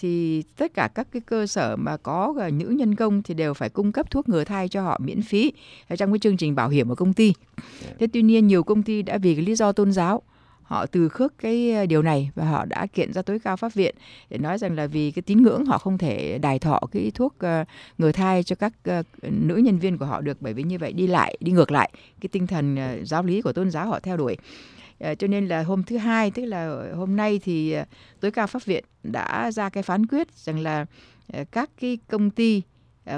thì tất cả các cái cơ sở mà có ờ, nữ nhân công thì đều phải cung cấp thuốc ngừa thai cho họ miễn phí trong cái chương trình bảo hiểm của công ty. Thế tuy nhiên nhiều công ty đã vì cái lý do tôn giáo họ từ khước cái ờ, điều này và họ đã kiện ra tối cao pháp viện để nói rằng là vì cái tín ngưỡng họ không thể đài thọ cái thuốc ờ, ngừa thai cho các ờ, nữ nhân viên của họ được bởi vì như vậy đi lại đi ngược lại cái tinh thần giáo lý của tôn giáo họ theo đuổi cho nên là hôm thứ hai tức là hôm nay thì tối cao pháp viện đã ra cái phán quyết rằng là các cái công ty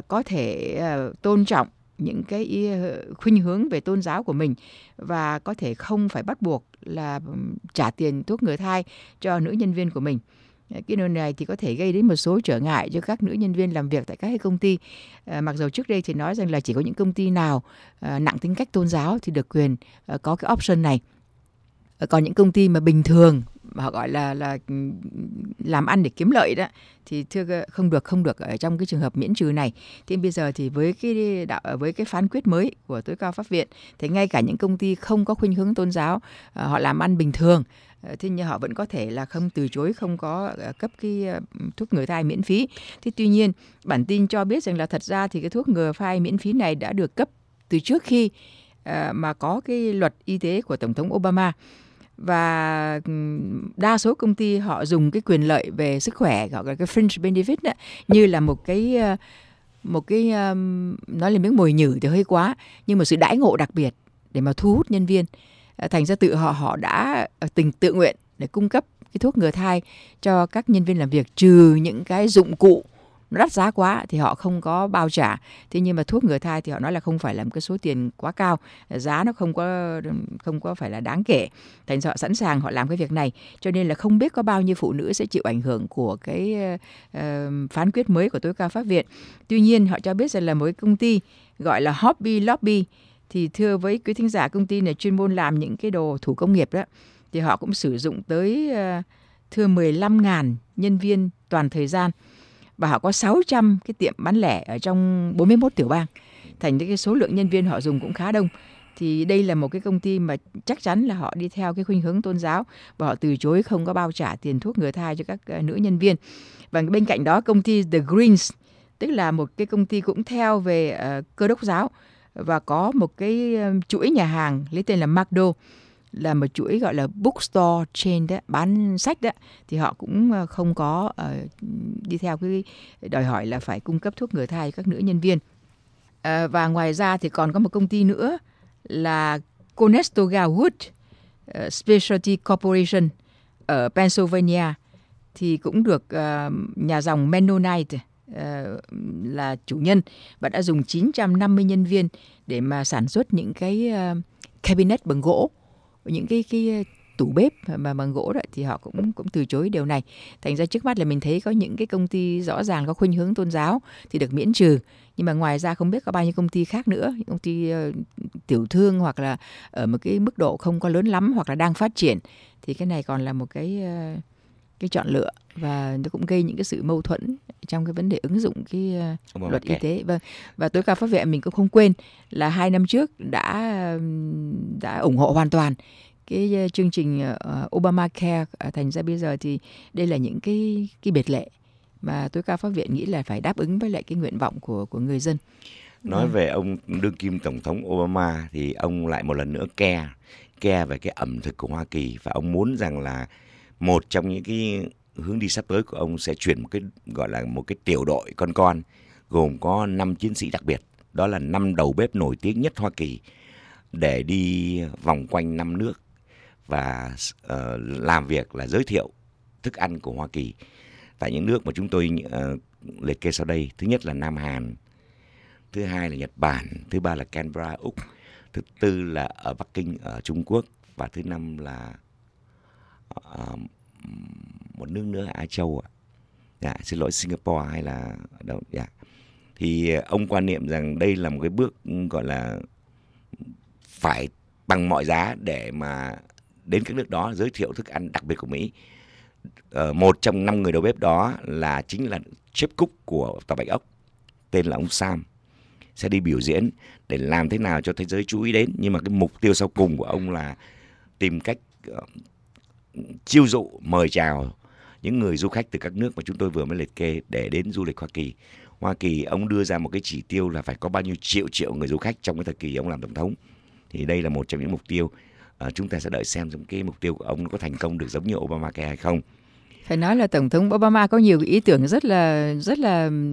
có thể tôn trọng những cái ờ, khuynh hướng về tôn giáo của mình và có thể không phải bắt buộc là trả tiền thuốc ngừa thai cho nữ nhân viên của mình ờ, cái điều này thì có thể gây đến một số trở ngại cho các nữ nhân viên làm việc tại các công ty ờ, mặc dù trước đây thì nói rằng là chỉ có những công ty nào nặng tính cách tôn giáo thì được quyền có cái option này còn những công ty mà bình thường họ gọi là là làm ăn để kiếm lợi đó thì thưa không được không được ở trong cái trường hợp miễn trừ này thì bây giờ thì với cái đạo với cái phán quyết mới của tối cao pháp viện thì ngay cả những công ty không có khuynh hướng tôn giáo ờ, họ làm ăn bình thường ờ, thế nhưng họ vẫn có thể là không từ chối không có ờ, cấp cái thuốc ngừa thai miễn phí thế tuy nhiên bản tin cho biết rằng là thật ra thì cái thuốc ngừa thai miễn phí này đã được cấp từ trước khi mà có cái luật y tế của tổng thống obama và đa số công ty họ dùng cái quyền lợi về sức khỏe gọi là cái fringe benefit đó, như là một cái ờ, một cái nói là miếng mồi nhử thì hơi quá nhưng mà sự đãi ngộ đặc biệt để mà thu hút nhân viên ờ, thành ra tự họ họ đã ờ, tình tự nguyện để cung cấp cái thuốc ngừa thai cho các nhân viên làm việc trừ những cái dụng cụ nó đắt giá quá thì họ không có bao trả thế nhưng mà thuốc ngừa thai thì họ nói là không phải là một cái số tiền quá cao giá nó không có không có phải là đáng kể thành họ sẵn sàng họ làm cái việc này cho nên là không biết có bao nhiêu phụ nữ sẽ chịu ảnh hưởng của cái uh, phán quyết mới của tối cao pháp viện tuy nhiên họ cho biết rằng là mỗi công ty gọi là hobby lobby thì thưa với quý thính giả công ty này chuyên môn làm những cái đồ thủ công nghiệp đó thì họ cũng sử dụng tới uh, thưa 15.000 nhân viên toàn thời gian và họ có 600 cái tiệm bán lẻ ở trong 41 tiểu bang. Thành cái số lượng nhân viên họ dùng cũng khá đông. Thì đây là một cái công ty mà chắc chắn là họ đi theo cái khuynh hướng tôn giáo và họ từ chối không có bao trả tiền thuốc ngừa thai cho các ờ, nữ nhân viên. Và bên cạnh đó công ty The Greens tức là một cái công ty cũng theo về ờ, cơ đốc giáo và có một cái ờ, chuỗi nhà hàng lấy tên là McDo là một chuỗi gọi là bookstore chain đó bán sách đó thì họ cũng ờ, không có uh, đi theo cái đòi hỏi là phải cung cấp thuốc ngừa thai cho các nữ nhân viên uh, và ngoài ra thì còn có một công ty nữa là Conestoga Wood uh, Specialty Corporation ở Pennsylvania thì cũng được uh, nhà dòng Mennonite uh, là chủ nhân và đã dùng 950 nhân viên để mà sản xuất những cái uh, cabinet bằng gỗ những cái cái ờ, tủ bếp mà bằng gỗ đó thì họ cũng cũng từ chối điều này. Thành ra trước mắt là mình thấy có những cái công ty rõ ràng có khuynh hướng tôn giáo thì được miễn trừ. Nhưng mà ngoài ra không biết có bao nhiêu công ty khác nữa, công ty uh, tiểu thương hoặc là ở một cái mức độ không có lớn lắm hoặc là đang phát triển thì cái này còn là một cái uh, cái chọn lựa và nó cũng gây những cái sự mâu thuẫn trong cái vấn đề ứng dụng cái uh, luật y tế vâng và tối cao pháp viện mình cũng không quên là hai năm trước đã đã ủng hộ hoàn toàn cái uh, chương trình uh, Obamacare uh, thành ra bây giờ thì đây là những cái cái biệt lệ mà tối cao pháp viện nghĩ là phải đáp ứng với lại cái nguyện vọng của của người dân nói à. về ông đương kim tổng thống Obama thì ông lại một lần nữa ke ke về cái ẩm thực của Hoa Kỳ và ông muốn rằng là một trong những cái hướng đi sắp tới của ông sẽ chuyển một cái gọi là một cái tiểu đội con con gồm có năm chiến sĩ đặc biệt, đó là năm đầu bếp nổi tiếng nhất Hoa Kỳ để đi vòng quanh năm nước và uh, làm việc là giới thiệu thức ăn của Hoa Kỳ tại những nước mà chúng tôi uh, liệt kê sau đây. Thứ nhất là Nam Hàn, thứ hai là Nhật Bản, thứ ba là Canberra, Úc, thứ tư là ở Bắc Kinh ở Trung Quốc và thứ năm là Ờ, một nước nữa Á Châu ạ. Dạ, xin lỗi Singapore hay là ở đâu dạ. Thì ông quan niệm rằng đây là một cái bước gọi là phải bằng mọi giá để mà đến các nước đó giới thiệu thức ăn đặc biệt của Mỹ. Ờ, một trong năm người đầu bếp đó là chính là chef cook của tòa Bạch Ốc tên là ông Sam sẽ đi biểu diễn để làm thế nào cho thế giới chú ý đến nhưng mà cái mục tiêu sau cùng của ông là tìm cách ờ, chiêu dụ mời chào những người du khách từ các nước mà chúng tôi vừa mới liệt kê để đến du lịch Hoa Kỳ. Hoa Kỳ ông đưa ra một cái chỉ tiêu là phải có bao nhiêu triệu triệu người du khách trong cái thời kỳ ông làm tổng thống. Thì đây là một trong những mục tiêu à, chúng ta sẽ đợi xem trong cái mục tiêu của ông có thành công được giống như Obama hay không. Phải nói là tổng thống Obama có nhiều ý tưởng rất là rất là ừ,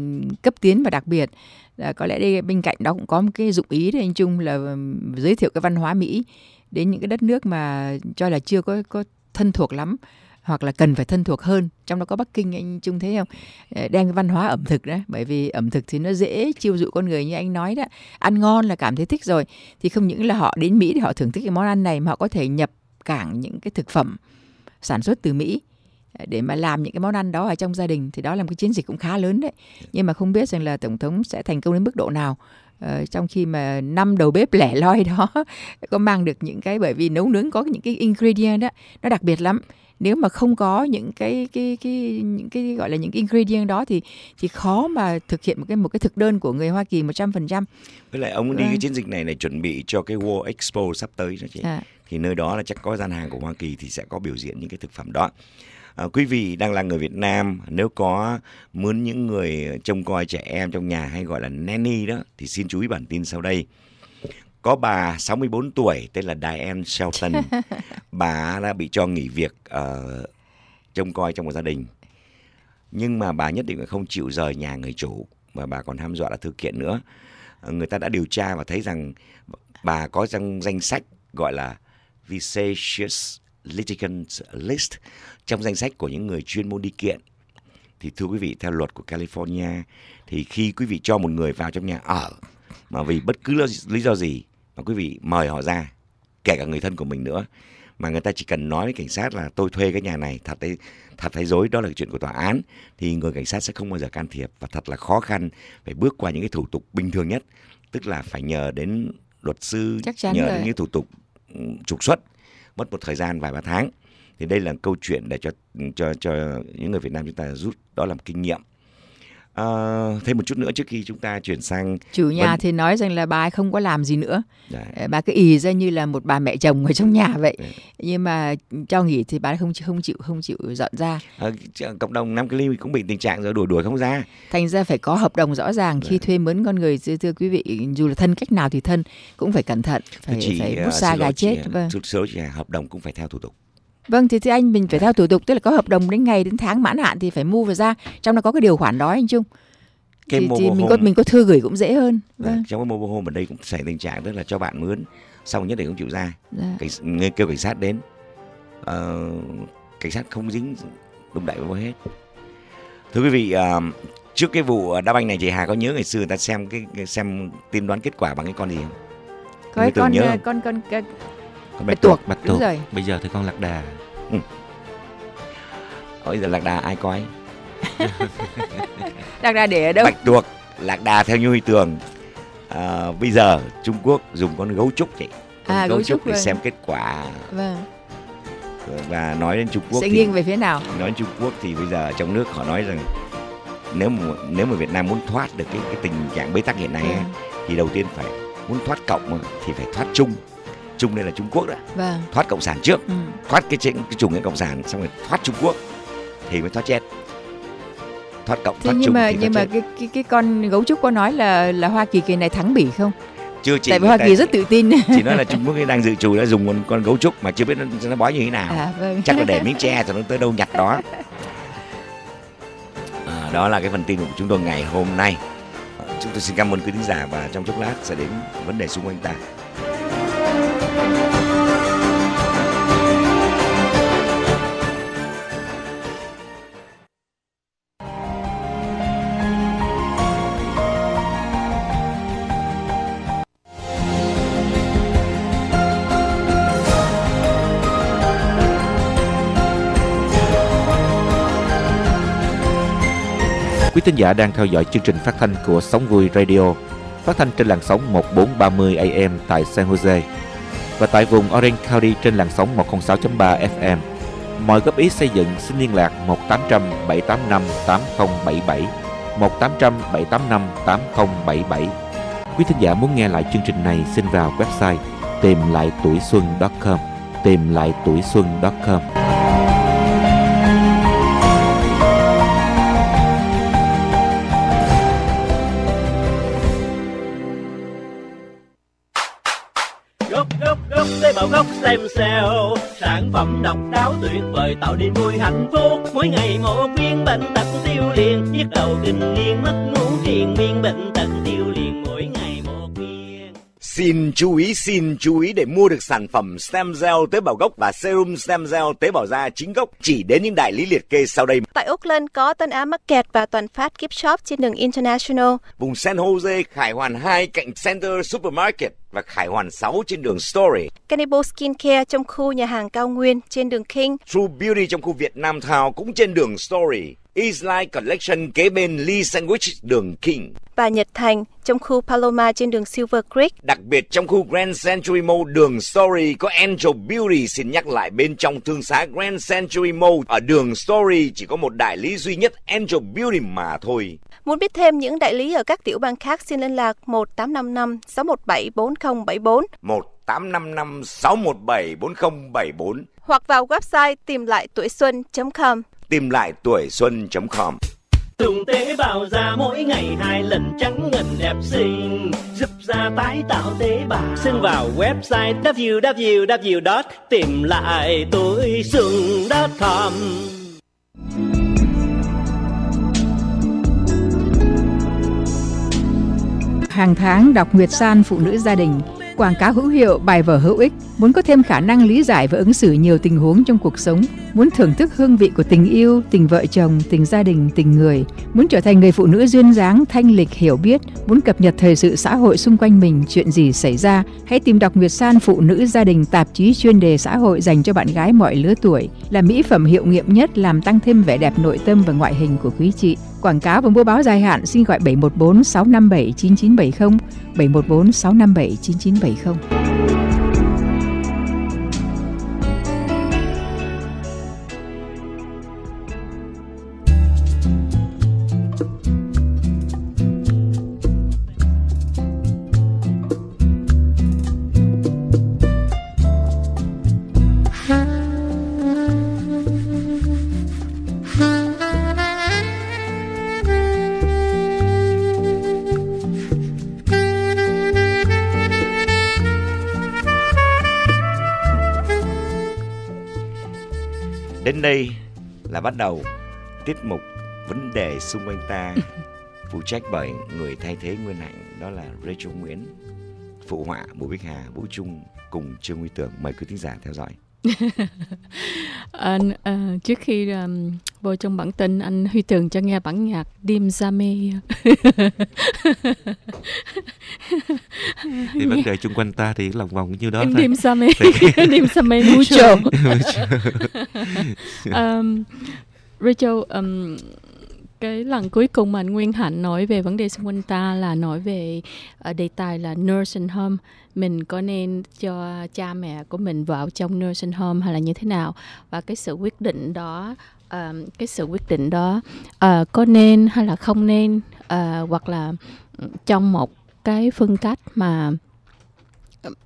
cấp tiến và đặc biệt. À, có lẽ đây bên cạnh đó cũng có một cái dụng ý đấy anh Trung là ừ, giới thiệu cái văn hóa Mỹ đến những cái đất nước mà cho là chưa có có thân thuộc lắm hoặc là cần phải thân thuộc hơn trong đó có bắc kinh anh trung thấy không ờ, đang văn hóa ẩm thực đấy, bởi vì ẩm thực thì nó dễ chiêu dụ con người như anh nói đó ăn ngon là cảm thấy thích rồi thì không những là họ đến mỹ để họ thưởng thức cái món ăn này mà họ có thể nhập cảng những cái thực phẩm sản xuất từ mỹ ờ, để mà làm những cái món ăn đó ở trong gia đình thì đó là một cái chiến dịch cũng khá lớn đấy nhưng mà không biết rằng là tổng thống sẽ thành công đến mức độ nào Ờ, trong khi mà năm đầu bếp lẻ loi đó có mang được những cái bởi vì nấu nướng có những cái ingredient đó nó đặc biệt lắm nếu mà không có những cái cái cái những cái gọi là những ingredient đó thì thì khó mà thực hiện một cái một cái thực đơn của người Hoa Kỳ 100%. Với lại ông đi vâng. cái chiến dịch này này chuẩn bị cho cái World Expo sắp tới đó chị. À. Thì nơi đó là chắc có gian hàng của Hoa Kỳ thì sẽ có biểu diễn những cái thực phẩm đó. À, quý vị đang là người Việt Nam nếu có muốn những người trông coi trẻ em trong nhà hay gọi là nanny đó thì xin chú ý bản tin sau đây có bà 64 tuổi tên là Diane Shelton bà đã bị cho nghỉ việc uh, trông coi trong một gia đình nhưng mà bà nhất định không chịu rời nhà người chủ và bà còn ham dọa là thư kiện nữa ờ, người ta đã điều tra và thấy rằng bà có trong danh sách gọi là vicious litigants list trong danh sách của những người chuyên môn đi kiện thì thưa quý vị theo luật của California thì khi quý vị cho một người vào trong nhà ở mà vì bất cứ lý do gì mà quý vị mời họ ra kể cả người thân của mình nữa mà người ta chỉ cần nói với cảnh sát là tôi thuê cái nhà này thật đấy thật thấy dối đó là chuyện của tòa án thì người cảnh sát sẽ không bao giờ can thiệp và thật là khó khăn phải bước qua những cái thủ tục bình thường nhất tức là phải nhờ đến luật sư Chắc chắn nhờ rồi. đến những thủ tục ừ, trục xuất mất một thời gian vài ba tháng thì đây là câu chuyện để cho cho cho những người Việt Nam chúng ta rút đó làm kinh nghiệm Uh, thêm một chút nữa trước khi chúng ta chuyển sang chủ nhà vấn... thì nói rằng là bà ấy không có làm gì nữa Đấy. Dạ. Ờ, bà cứ ì ra như là một bà mẹ chồng ở trong nhà vậy Đấy. Dạ. nhưng mà cho nghỉ thì bà ấy không không chịu không chịu dọn ra à, cộng đồng Nam Cali cũng bị tình trạng rồi đuổi đuổi không ra thành ra phải có hợp đồng rõ ràng Đấy. khi dạ. thuê mướn con người thưa, thưa quý vị dù là thân cách nào thì thân cũng phải cẩn thận phải, chỉ, phải bút xa gà chết vâng. chị, vâng. À, số hợp đồng cũng phải theo thủ tục Vâng thì thưa anh mình phải theo thủ tục tức là có hợp đồng đến ngày đến tháng mãn hạn thì phải mua vào ra trong đó có cái điều khoản đó anh Trung cái thì, thì mình có mình có thư gửi cũng dễ hơn dạ, vâng. Đấy, trong cái mobile home ở đây cũng xảy tình trạng tức là cho bạn mướn xong nhất định không chịu ra dạ. cảnh, kêu cảnh sát đến ờ, cảnh sát không dính đụng đại vô hết thưa quý vị uh, trước cái vụ đá banh này chị Hà có nhớ ngày xưa người ta xem cái xem tin đoán kết quả bằng cái con gì không có cái con, nhớ ờ, con con con bạch, bạch tuộc, tuộc bạch tuộc rồi. bây giờ thì con lạc đà ừ. bây giờ lạc đà ai coi lạc đà để ở đâu bạch tuộc lạc đà theo như huy tường à, bây giờ trung quốc dùng con gấu trúc chị à, gấu, gấu trúc, để xem kết quả vâng và nói đến Trung Quốc sẽ nghiêng về phía nào nói đến Trung Quốc thì bây giờ trong nước họ nói rằng nếu mà nếu mà Việt Nam muốn thoát được cái, cái tình trạng bế tắc hiện nay ừ. thì đầu tiên phải muốn thoát cộng thì phải thoát chung trung đây là trung quốc đã vâng. thoát cộng sản trước ừ. thoát cái, cái chủ nghĩa cộng sản xong rồi thoát trung quốc thì mới thoát chết thoát cộng thoát nhưng trung mà thì nhưng mà chết. cái, cái cái con gấu trúc có nói là là hoa kỳ kỳ này thắng bỉ không chưa chỉ tại vì hoa kỳ rất tự tin chỉ nói là trung quốc đang dự trù đã dùng một con gấu trúc mà chưa biết nó, nó bói như thế nào à, vâng. chắc là để miếng tre cho nó tới đâu nhặt đó à, đó là cái phần tin của chúng tôi ngày hôm nay chúng tôi xin cảm ơn quý khán giả và trong chốc lát sẽ đến vấn đề xung quanh ta Quý tín giả đang theo dõi chương trình phát thanh của Sóng Vui Radio, phát thanh trên làn sóng 1430 AM tại San Jose và tại vùng Orange County trên làn sóng 106.3 FM. Mọi góp ý xây dựng xin liên lạc 1800 785 8077 1800 785 8077. Quý thính giả muốn nghe lại chương trình này xin vào website tìm lại tuổi xuân.com, tìm lại tuổi xuân.com. nào sản phẩm độc đáo tuyệt vời tạo nên vui hạnh phúc mỗi ngày một viên bệnh tật tiêu liền nhức đầu kinh niên mất ngủ triền miên bệnh tật tiêu liền mỗi ngày một viên xin chú ý xin chú ý để mua được sản phẩm stem gel tế bào gốc và serum stem gel tế bào da chính gốc chỉ đến những đại lý liệt kê sau đây tại Auckland có Tân Á Market và Toàn Phát Gift Shop trên đường International vùng San Jose Khải Hoàn 2 cạnh Center Supermarket và Khải Hoàn 6 trên đường Story. Cannibal Care trong khu nhà hàng Cao Nguyên trên đường King. True Beauty trong khu Việt Nam Thảo cũng trên đường Story. Eastline Collection kế bên Lee Sandwich đường King. Và Nhật Thành trong khu Paloma trên đường Silver Creek. Đặc biệt trong khu Grand Century Mall đường Story có Angel Beauty xin nhắc lại bên trong thương xá Grand Century Mall ở đường Story chỉ có một đại lý duy nhất Angel Beauty mà thôi. Muốn biết thêm những đại lý ở các tiểu bang khác xin liên lạc 1855 617 4074 1855 617 4074 hoặc vào website tìm lại tuổi xuân.com. Tìm lại tuổi xuân.com. dùng tế bào da mỗi ngày hai lần trắng ngần đẹp xinh Giúp da tái tạo tế bào Xin vào website www.tìm lại tuổi xuân.com hàng tháng đọc Nguyệt San Phụ nữ gia đình, quảng cáo hữu hiệu, bài vở hữu ích, muốn có thêm khả năng lý giải và ứng xử nhiều tình huống trong cuộc sống, muốn thưởng thức hương vị của tình yêu, tình vợ chồng, tình gia đình, tình người, muốn trở thành người phụ nữ duyên dáng, thanh lịch, hiểu biết, muốn cập nhật thời sự xã hội xung quanh mình, chuyện gì xảy ra, hãy tìm đọc Nguyệt San Phụ nữ gia đình tạp chí chuyên đề xã hội dành cho bạn gái mọi lứa tuổi, là mỹ phẩm hiệu nghiệm nhất làm tăng thêm vẻ đẹp nội tâm và ngoại hình của quý chị. Quảng cáo và mua báo dài hạn xin gọi 714 657 9970, 714 657 9970. bắt đầu tiết mục vấn đề xung quanh ta phụ trách bởi người thay thế Nguyên Hạnh đó là Rachel Nguyễn, phụ họa Bùi Bích Hà, Vũ Trung cùng Trương Huy tưởng Mời quý thính giả theo dõi. à, à, trước khi um, vô trong bản tin anh Huy Tường cho nghe bản nhạc Đêm Gia Mê. thì vấn đề chung quanh ta thì lòng vòng như đó thôi. Đêm Gia Mê, Đêm Gia Mê um, Rachel, um, cái lần cuối cùng mà anh Nguyên Hạnh nói về vấn đề xung quanh ta là nói về uh, đề tài là nursing home mình có nên cho cha mẹ của mình vào trong nursing home hay là như thế nào và cái sự quyết định đó um, cái sự quyết định đó uh, có nên hay là không nên uh, hoặc là trong một cái phân cách mà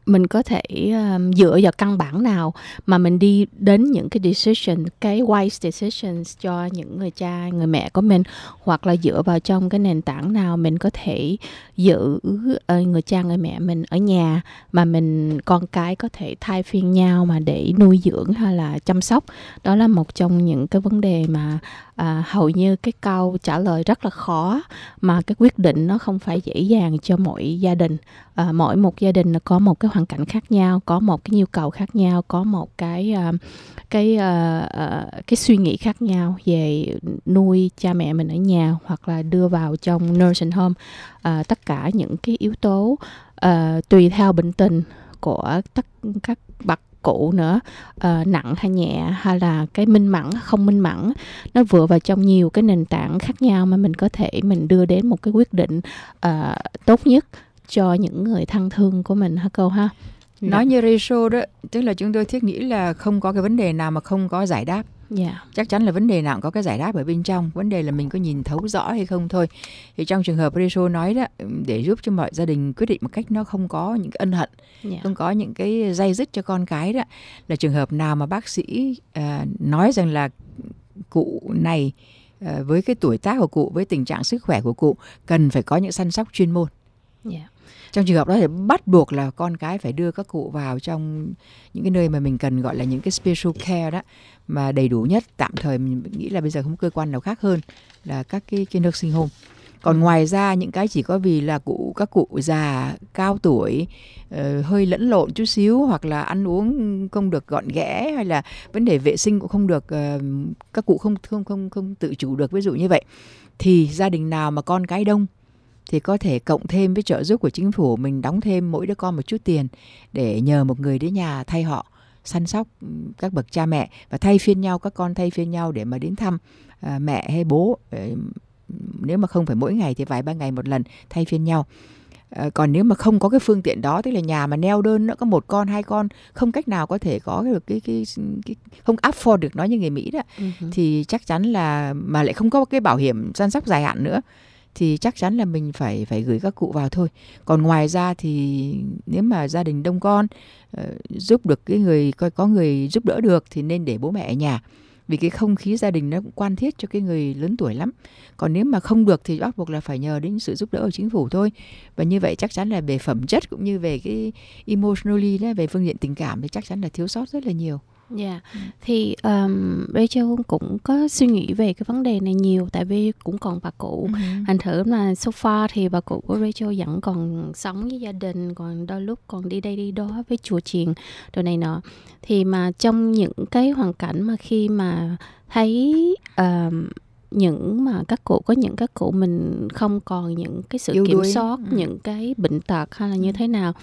mình có thể um, dựa vào căn bản nào mà mình đi đến những cái decision cái wise decisions cho những người cha người mẹ của mình hoặc là dựa vào trong cái nền tảng nào mình có thể giữ uh, người cha người mẹ mình ở nhà mà mình con cái có thể thay phiên nhau mà để nuôi dưỡng hay là chăm sóc đó là một trong những cái vấn đề mà à, hầu như cái câu trả lời rất là khó mà cái quyết định nó không phải dễ dàng cho mỗi gia đình à, mỗi một gia đình có một cái hoàn cảnh khác nhau có một cái nhu cầu khác nhau có một cái à, cái à, à, cái suy nghĩ khác nhau về nuôi cha mẹ mình ở nhà hoặc là đưa vào trong nursing home à, tất cả những cái yếu tố à, tùy theo bệnh tình của tất các bậc cũ nữa uh, nặng hay nhẹ hay là cái minh mẫn không minh mẫn nó vừa vào trong nhiều cái nền tảng khác nhau mà mình có thể mình đưa đến một cái quyết định uh, tốt nhất cho những người thân thương của mình ha cô ha nói dạ. như ratio đó tức là chúng tôi thiết nghĩ là không có cái vấn đề nào mà không có giải đáp Yeah. Dạ. Chắc chắn là vấn đề nào cũng có cái giải đáp ở bên trong, vấn đề là mình có nhìn thấu rõ hay không thôi. Thì trong trường hợp Preso nói đó ừ, để giúp cho mọi gia đình quyết định một cách nó không có những cái ân hận, yeah. Dạ. không có những cái dây dứt cho con cái đó là trường hợp nào mà bác sĩ uh, nói rằng là cụ này uh, với cái tuổi tác của cụ, với tình trạng sức khỏe của cụ cần phải có những săn sóc chuyên môn. Yeah. Dạ trong trường hợp đó thì bắt buộc là con cái phải đưa các cụ vào trong những cái nơi mà mình cần gọi là những cái special care đó mà đầy đủ nhất tạm thời mình nghĩ là bây giờ không cơ quan nào khác hơn là các cái cái nursing home còn ngoài ra những cái chỉ có vì là cụ các cụ già cao tuổi uh, hơi lẫn lộn chút xíu hoặc là ăn uống không được gọn ghẽ hay là vấn đề vệ sinh cũng không được uh, các cụ không không không không tự chủ được ví dụ như vậy thì gia đình nào mà con cái đông thì có thể cộng thêm với trợ giúp của chính phủ mình đóng thêm mỗi đứa con một chút tiền để nhờ một người đến nhà thay họ săn sóc các bậc cha mẹ và thay phiên nhau các con thay phiên nhau để mà đến thăm à, mẹ hay bố ờ, nếu mà không phải mỗi ngày thì vài ba ngày một lần thay phiên nhau à, còn nếu mà không có cái phương tiện đó tức là nhà mà neo đơn nữa có một con hai con không cách nào có thể có được cái cái, cái không afford được nói như người Mỹ đó uh-huh. thì chắc chắn là mà lại không có cái bảo hiểm săn sóc dài hạn nữa thì chắc chắn là mình phải phải gửi các cụ vào thôi còn ngoài ra thì nếu mà gia đình đông con uh, giúp được cái người coi có người giúp đỡ được thì nên để bố mẹ ở nhà vì cái không khí gia đình nó cũng quan thiết cho cái người lớn tuổi lắm còn nếu mà không được thì bắt buộc là phải nhờ đến sự giúp đỡ của chính phủ thôi và như vậy chắc chắn là về phẩm chất cũng như về cái emotionally về phương diện tình cảm thì chắc chắn là thiếu sót rất là nhiều Dạ, yeah. Ừ. thì um, Rachel cũng có suy nghĩ về cái vấn đề này nhiều Tại vì cũng còn bà cụ ừ. Thành thử là so far thì bà cụ của Rachel vẫn còn sống với gia đình Còn đôi lúc còn đi đây đi đó với chùa chiền đồ này nọ Thì mà trong những cái hoàn cảnh mà khi mà thấy um, những mà các cụ có những các cụ mình không còn những cái sự Yêu kiểm đuôi. soát ừ. những cái bệnh tật hay là như ừ. thế nào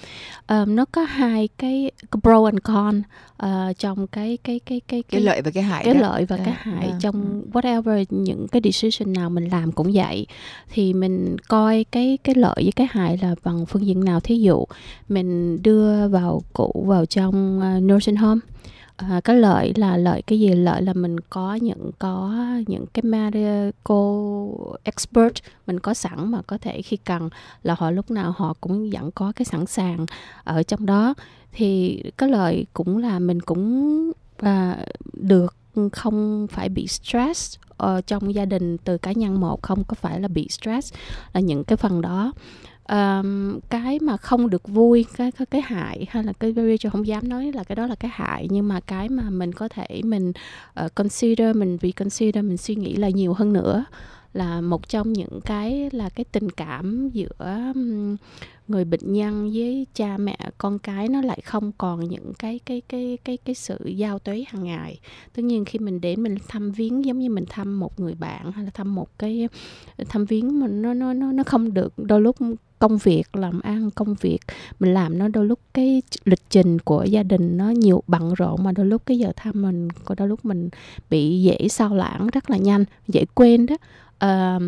um, nó có hai cái pro and con uh, trong cái cái cái cái cái, cái lợi và cái hại cái đó. lợi và đó. cái dạ, hại đó. Vâng, trong vâng. whatever những cái decision nào mình làm cũng vậy thì mình coi cái cái lợi với cái hại là bằng phương diện nào thí dụ mình đưa vào cụ vào trong uh, nursing home à, cái lợi là lợi cái gì lợi là mình có những có những cái medical expert mình có sẵn mà có thể khi cần là họ lúc nào họ cũng vẫn có cái sẵn sàng ở trong đó thì cái lợi cũng là mình cũng à, được không phải bị stress ở trong gia đình từ cá nhân một không có phải là bị stress là những cái phần đó um, cái mà không được vui cái cái, cái hại hay là cái cho không dám nói là cái đó là cái hại nhưng mà cái mà mình có thể mình uh, consider mình reconsider mình suy nghĩ là nhiều hơn nữa là một trong những cái là cái tình cảm giữa người bệnh nhân với cha mẹ con cái nó lại không còn những cái cái cái cái cái sự giao tế hàng ngày tất nhiên khi mình đến mình thăm viếng giống như mình thăm một người bạn hay là thăm một cái thăm viếng mà nó nó nó nó không được đôi lúc công việc làm ăn công việc mình làm nó đôi lúc cái lịch trình của gia đình nó nhiều bận rộn mà đôi lúc cái giờ thăm mình có đôi lúc mình bị dễ sao lãng rất là nhanh dễ quên đó uh,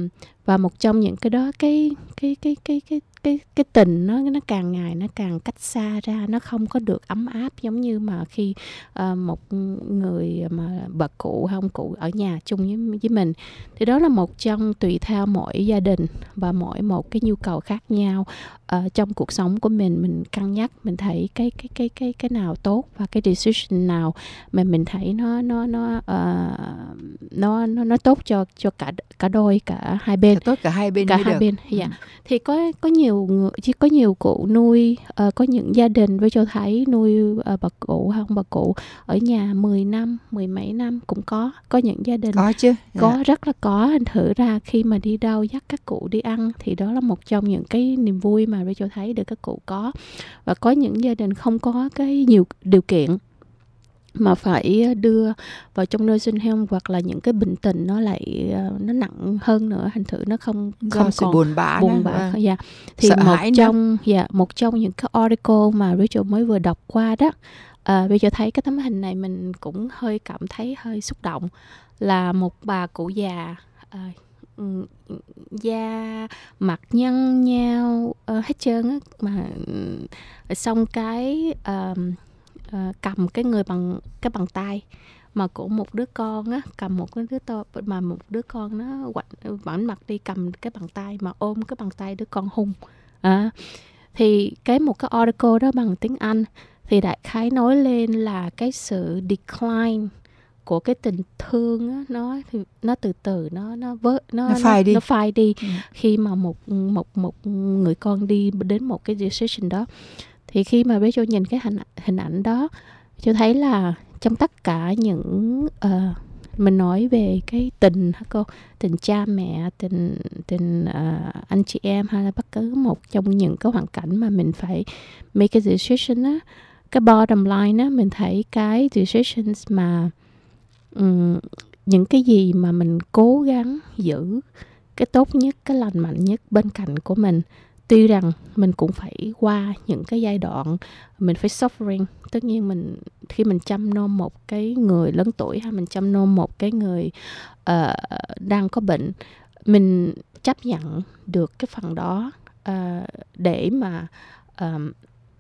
và một trong những cái đó cái cái cái cái cái cái cái tình nó nó càng ngày nó càng cách xa ra nó không có được ấm áp giống như mà khi uh, một người mà bà cụ hay ông cụ ở nhà chung với với mình thì đó là một trong tùy theo mỗi gia đình và mỗi một cái nhu cầu khác nhau uh, trong cuộc sống của mình mình cân nhắc mình thấy cái cái cái cái cái nào tốt và cái decision nào mà mình thấy nó nó nó uh, nó nó nó tốt cho cho cả cả đôi cả hai bên tốt cả hai bên cả hai được. bên yeah. Dạ. ừ. thì có có nhiều nhiều chỉ có nhiều cụ nuôi uh, có những gia đình với cho thấy nuôi uh, bà cụ không bà cụ ở nhà 10 năm mười mấy năm cũng có có những gia đình có chứ dạ. có rất là có anh thử ra khi mà đi đâu dắt các cụ đi ăn thì đó là một trong những cái niềm vui mà với cho thấy được các cụ có và có những gia đình không có cái nhiều điều kiện mà phải à, đưa vào trong nơi sinh heo hoặc là những cái bình tình nó lại à, nó nặng hơn nữa thành thử nó không Do không sự còn buồn bã buồn bã à. dạ. thì Sợ một trong dạ một trong những cái article mà Rachel mới vừa đọc qua đó à, bây giờ thấy cái tấm hình này mình cũng hơi cảm thấy hơi xúc động là một bà cụ già à, da mặt nhăn nhau uh, à, hết trơn á mà xong cái uh, Ờ, cầm cái người bằng cái bằng tay mà của một đứa con á cầm một cái đứa to mà một đứa con nó quạnh vảnh mặt đi cầm cái bàn tay mà ôm cái bàn tay đứa con hung à, thì cái một cái article đó bằng tiếng anh thì đại khái nói lên là cái sự decline của cái tình thương á, nó thì nó từ từ nó nó vỡ nó nó phai đi, nó phai đi ừ. khi mà một một một người con đi đến một cái decision đó thì khi mà bé châu nhìn cái hình hình ảnh đó châu thấy là trong tất cả những uh, mình nói về cái tình hả cô tình cha mẹ tình tình uh, anh chị em hay là bất cứ một trong những cái hoàn cảnh mà mình phải make a decision á cái bottom line á mình thấy cái decisions mà um, những cái gì mà mình cố gắng giữ cái tốt nhất cái lành mạnh nhất bên cạnh của mình tuy rằng mình cũng phải qua những cái giai đoạn mình phải suffering tất nhiên mình khi mình chăm nom một cái người lớn tuổi hay mình chăm nom một cái người uh, đang có bệnh mình chấp nhận được cái phần đó uh, để mà uh,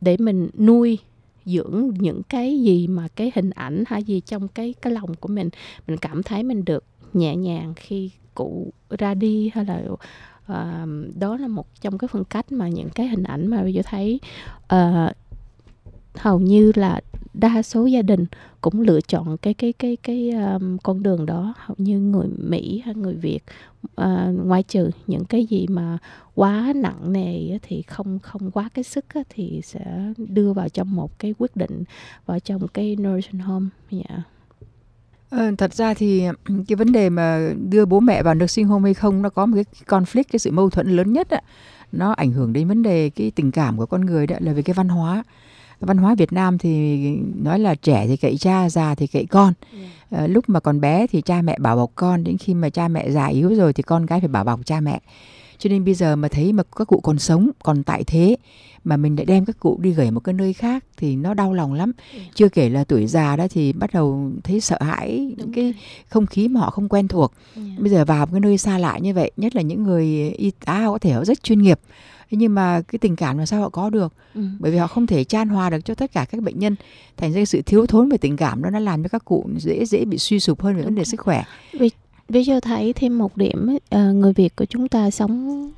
để mình nuôi dưỡng những cái gì mà cái hình ảnh hay gì trong cái cái lòng của mình mình cảm thấy mình được nhẹ nhàng khi cụ ra đi hay là và đó là một trong cái phân cách mà những cái hình ảnh mà tôi thấy uh, hầu như là đa số gia đình cũng lựa chọn cái cái cái cái um, con đường đó hầu như người Mỹ hay người Việt uh, ngoại trừ những cái gì mà quá nặng nề thì không không quá cái sức thì sẽ đưa vào trong một cái quyết định vào trong cái nursing home yeah. Dạ. Ờ, thật ra thì ừ, cái vấn đề mà đưa bố mẹ vào nursing home hay không nó có một cái conflict cái sự mâu thuẫn lớn nhất á nó ảnh hưởng đến vấn đề cái tình cảm của con người đó là về cái văn hóa văn hóa Việt Nam thì nói là trẻ thì cậy cha già thì cậy con ừ. ờ, lúc mà còn bé thì cha mẹ bảo bọc con đến khi mà cha mẹ già yếu rồi thì con cái phải bảo bọc cha mẹ cho nên bây giờ mà thấy mà các cụ còn sống còn tại thế mà mình lại đem các cụ đi gửi một cái nơi khác thì nó đau lòng lắm ừ. chưa kể là tuổi già đó thì bắt đầu thấy sợ hãi những cái không khí mà họ không quen thuộc yeah. Dạ. bây giờ vào một cái nơi xa lạ như vậy nhất là những người y tá họ có thể họ rất chuyên nghiệp nhưng mà cái tình cảm làm sao họ có được ừ. bởi vì họ không thể chan hòa được cho tất cả các bệnh nhân thành ra sự thiếu thốn về tình cảm đó nó làm cho các cụ dễ dễ bị suy sụp hơn về vấn đề sức khỏe vì Ví dụ thấy thêm một điểm ờ, người Việt của chúng ta sống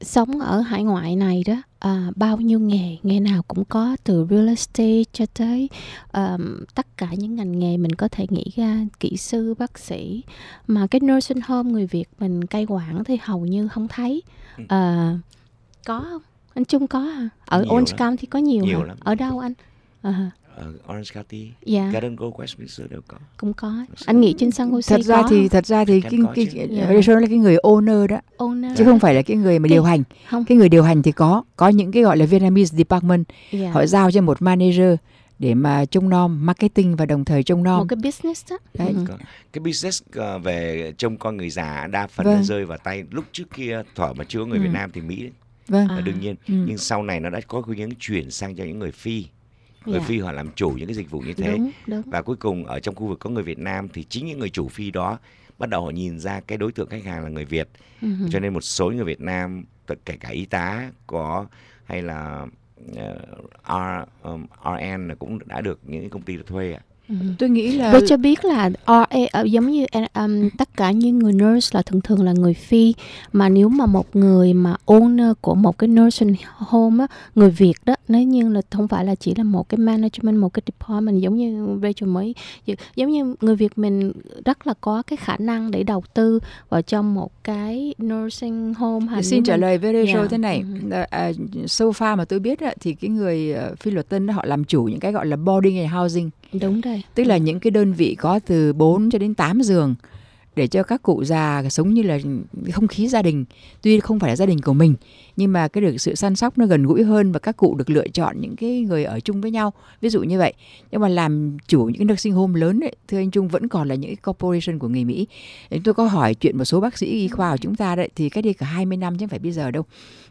sống ở hải ngoại này đó à, bao nhiêu nghề nghề nào cũng có từ real estate cho tới um, tất cả những ngành nghề mình có thể nghĩ ra kỹ sư bác sĩ mà cái nursing home người việt mình cai quản thì hầu như không thấy à, có không anh trung có à ở nhiều Orange County có nhiều, nhiều hả? ở đâu anh à uh, Orange County, yeah. Dạ. Garden Grove, Westminster đều có. Cũng có. Anh nghĩ trên San Jose Thật ra thì thật ra thì Chắc cái cái, cái yeah. Dạ. là cái người owner đó. Owner. Chứ không phải là cái người mà cái, điều hành. Không. Cái người điều hành thì có, có những cái gọi là Vietnamese department. Yeah. Dạ. Họ giao cho một manager để mà trông nom marketing và đồng thời trông nom một cái business đó. Đấy. Ừ. cái business ờ, về trông con người già đa phần vâng. rơi vào tay lúc trước kia thỏa mà chưa có người ừ. Việt Nam thì Mỹ đấy. Vâng. Là à. đương nhiên, ừ. nhưng sau này nó đã có khuynh hướng chuyển sang cho những người phi người yeah. Dạ. phi họ làm chủ những cái dịch vụ như thế đúng, đúng. và cuối cùng ở trong khu vực có người việt nam thì chính những người chủ phi đó bắt đầu họ nhìn ra cái đối tượng khách hàng là người việt uh-huh. cho nên một số người việt nam kể cả y tá có hay là uh, R, um, RN cũng đã được những công ty thuê ạ. À. Ừ. tôi nghĩ là tôi cho biết là RA ờ, giống như um, tất cả những người nurse là thường thường là người phi mà nếu mà một người mà owner của một cái nursing home á, người Việt đó nếu như là không phải là chỉ là một cái management một cái department giống như Rachel mới giống như người Việt mình rất là có cái khả năng để đầu tư vào trong một cái nursing home hay xin trả lời với Rachel yeah. thế này uh-huh. uh, so far mà tôi biết á, thì cái người uh, phi luật tân họ làm chủ những cái gọi là boarding and housing Đúng rồi. Tức là những cái đơn vị có từ 4 cho đến 8 giường để cho các cụ già sống như là không khí gia đình tuy không phải là gia đình của mình nhưng mà cái được sự săn sóc nó gần gũi hơn và các cụ được lựa chọn những cái người ở chung với nhau ví dụ như vậy nhưng mà làm chủ những cái nursing home lớn ấy, thưa anh Trung vẫn còn là những cái corporation của người Mỹ chúng tôi có hỏi chuyện một số bác sĩ y khoa của chúng ta đấy thì cách đây cả 20 năm chứ không phải bây giờ đâu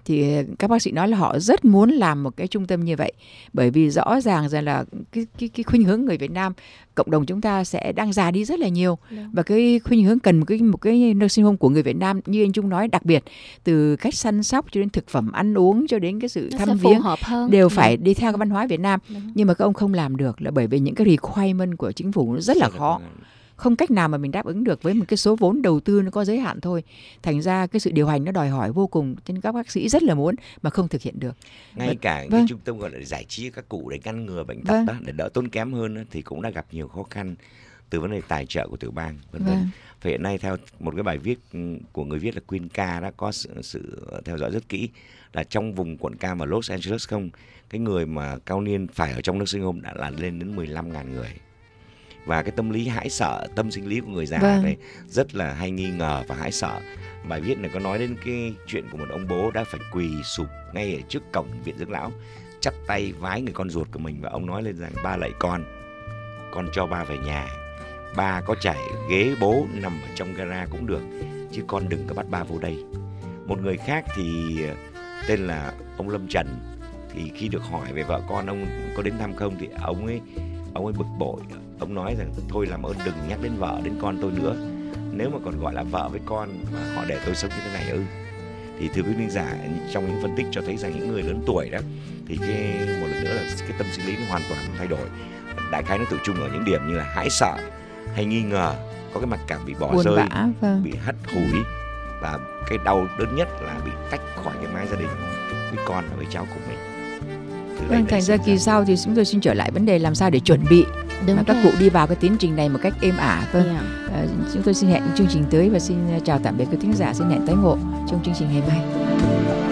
thì các bác sĩ nói là họ rất muốn làm một cái trung tâm như vậy bởi vì rõ ràng rằng là cái cái cái khuynh hướng người Việt Nam cộng đồng chúng ta sẽ đang già đi rất là nhiều dạ. và cái khuynh hướng cần một cái một cái nursing home của người Việt Nam như anh Trung nói đặc biệt từ cách săn sóc cho đến đến thực phẩm ăn uống cho đến cái sự Nó thăm viếng đều phải đi theo cái văn hóa Việt Nam Đúng. nhưng mà các ông không làm được là bởi vì những cái requirement của chính phủ nó rất là khó không cách nào mà mình đáp ứng được với một cái số vốn đầu tư nó có giới hạn thôi thành ra cái sự điều hành nó đòi hỏi vô cùng nên các bác sĩ rất là muốn mà không thực hiện được ngay Và, vâng. cả vâng. cái trung tâm gọi là giải trí các cụ để ngăn ngừa bệnh tật vâng. để đỡ tốn kém hơn thì cũng đã gặp nhiều khó khăn từ vấn đề tài trợ của tiểu bang vân vân. Vâng. Và hiện nay theo một cái bài viết của người viết là Queen K đã có sự, sự theo dõi rất kỹ là trong vùng quận Cam và Los Angeles không cái người mà cao niên phải ở trong nước sinh hôm đã là lên đến 15.000 người và cái tâm lý hãi sợ tâm sinh lý của người già vâng. này rất là hay nghi ngờ và hãi sợ bài viết này có nói đến cái chuyện của một ông bố đã phải quỳ sụp ngay ở trước cổng viện dưỡng lão chắp tay vái người con ruột của mình và ông nói lên rằng ba lạy con con cho ba về nhà ba có trải ghế bố nằm ở trong gara cũng được chứ con đừng có bắt ba vô đây một người khác thì ờ, tên là ông lâm trần thì khi được hỏi về vợ con ông có đến thăm không thì ông ấy ông ấy bực bội ông nói rằng thôi làm ơn đừng nhắc đến vợ đến con tôi nữa nếu mà còn gọi là vợ với con mà họ để tôi sống như thế này ư ừ. thì thưa quý khán giả trong những phân tích cho thấy rằng những người lớn tuổi đó thì cái một lần nữa là cái tâm sinh lý nó hoàn toàn thay đổi đại khái nó tự trung ở những điểm như là hãi sợ hay nghi ngờ có cái mặc cảm bị bỏ Buồn rơi vã, vâng. bị hắt hủi và cái đau đớn nhất là bị tách khỏi cái mái gia đình với con và với cháu của mình vâng thành ra kỳ sau thì chúng tôi xin trở lại vấn đề làm sao để chuẩn bị Đúng các cụ đi vào cái tiến trình này một cách êm ả vâng yeah. Dạ. à, ờ, chúng tôi xin hẹn chương trình tới và xin ờ, chào tạm biệt quý thính giả xin hẹn tái ngộ trong chương trình ngày mai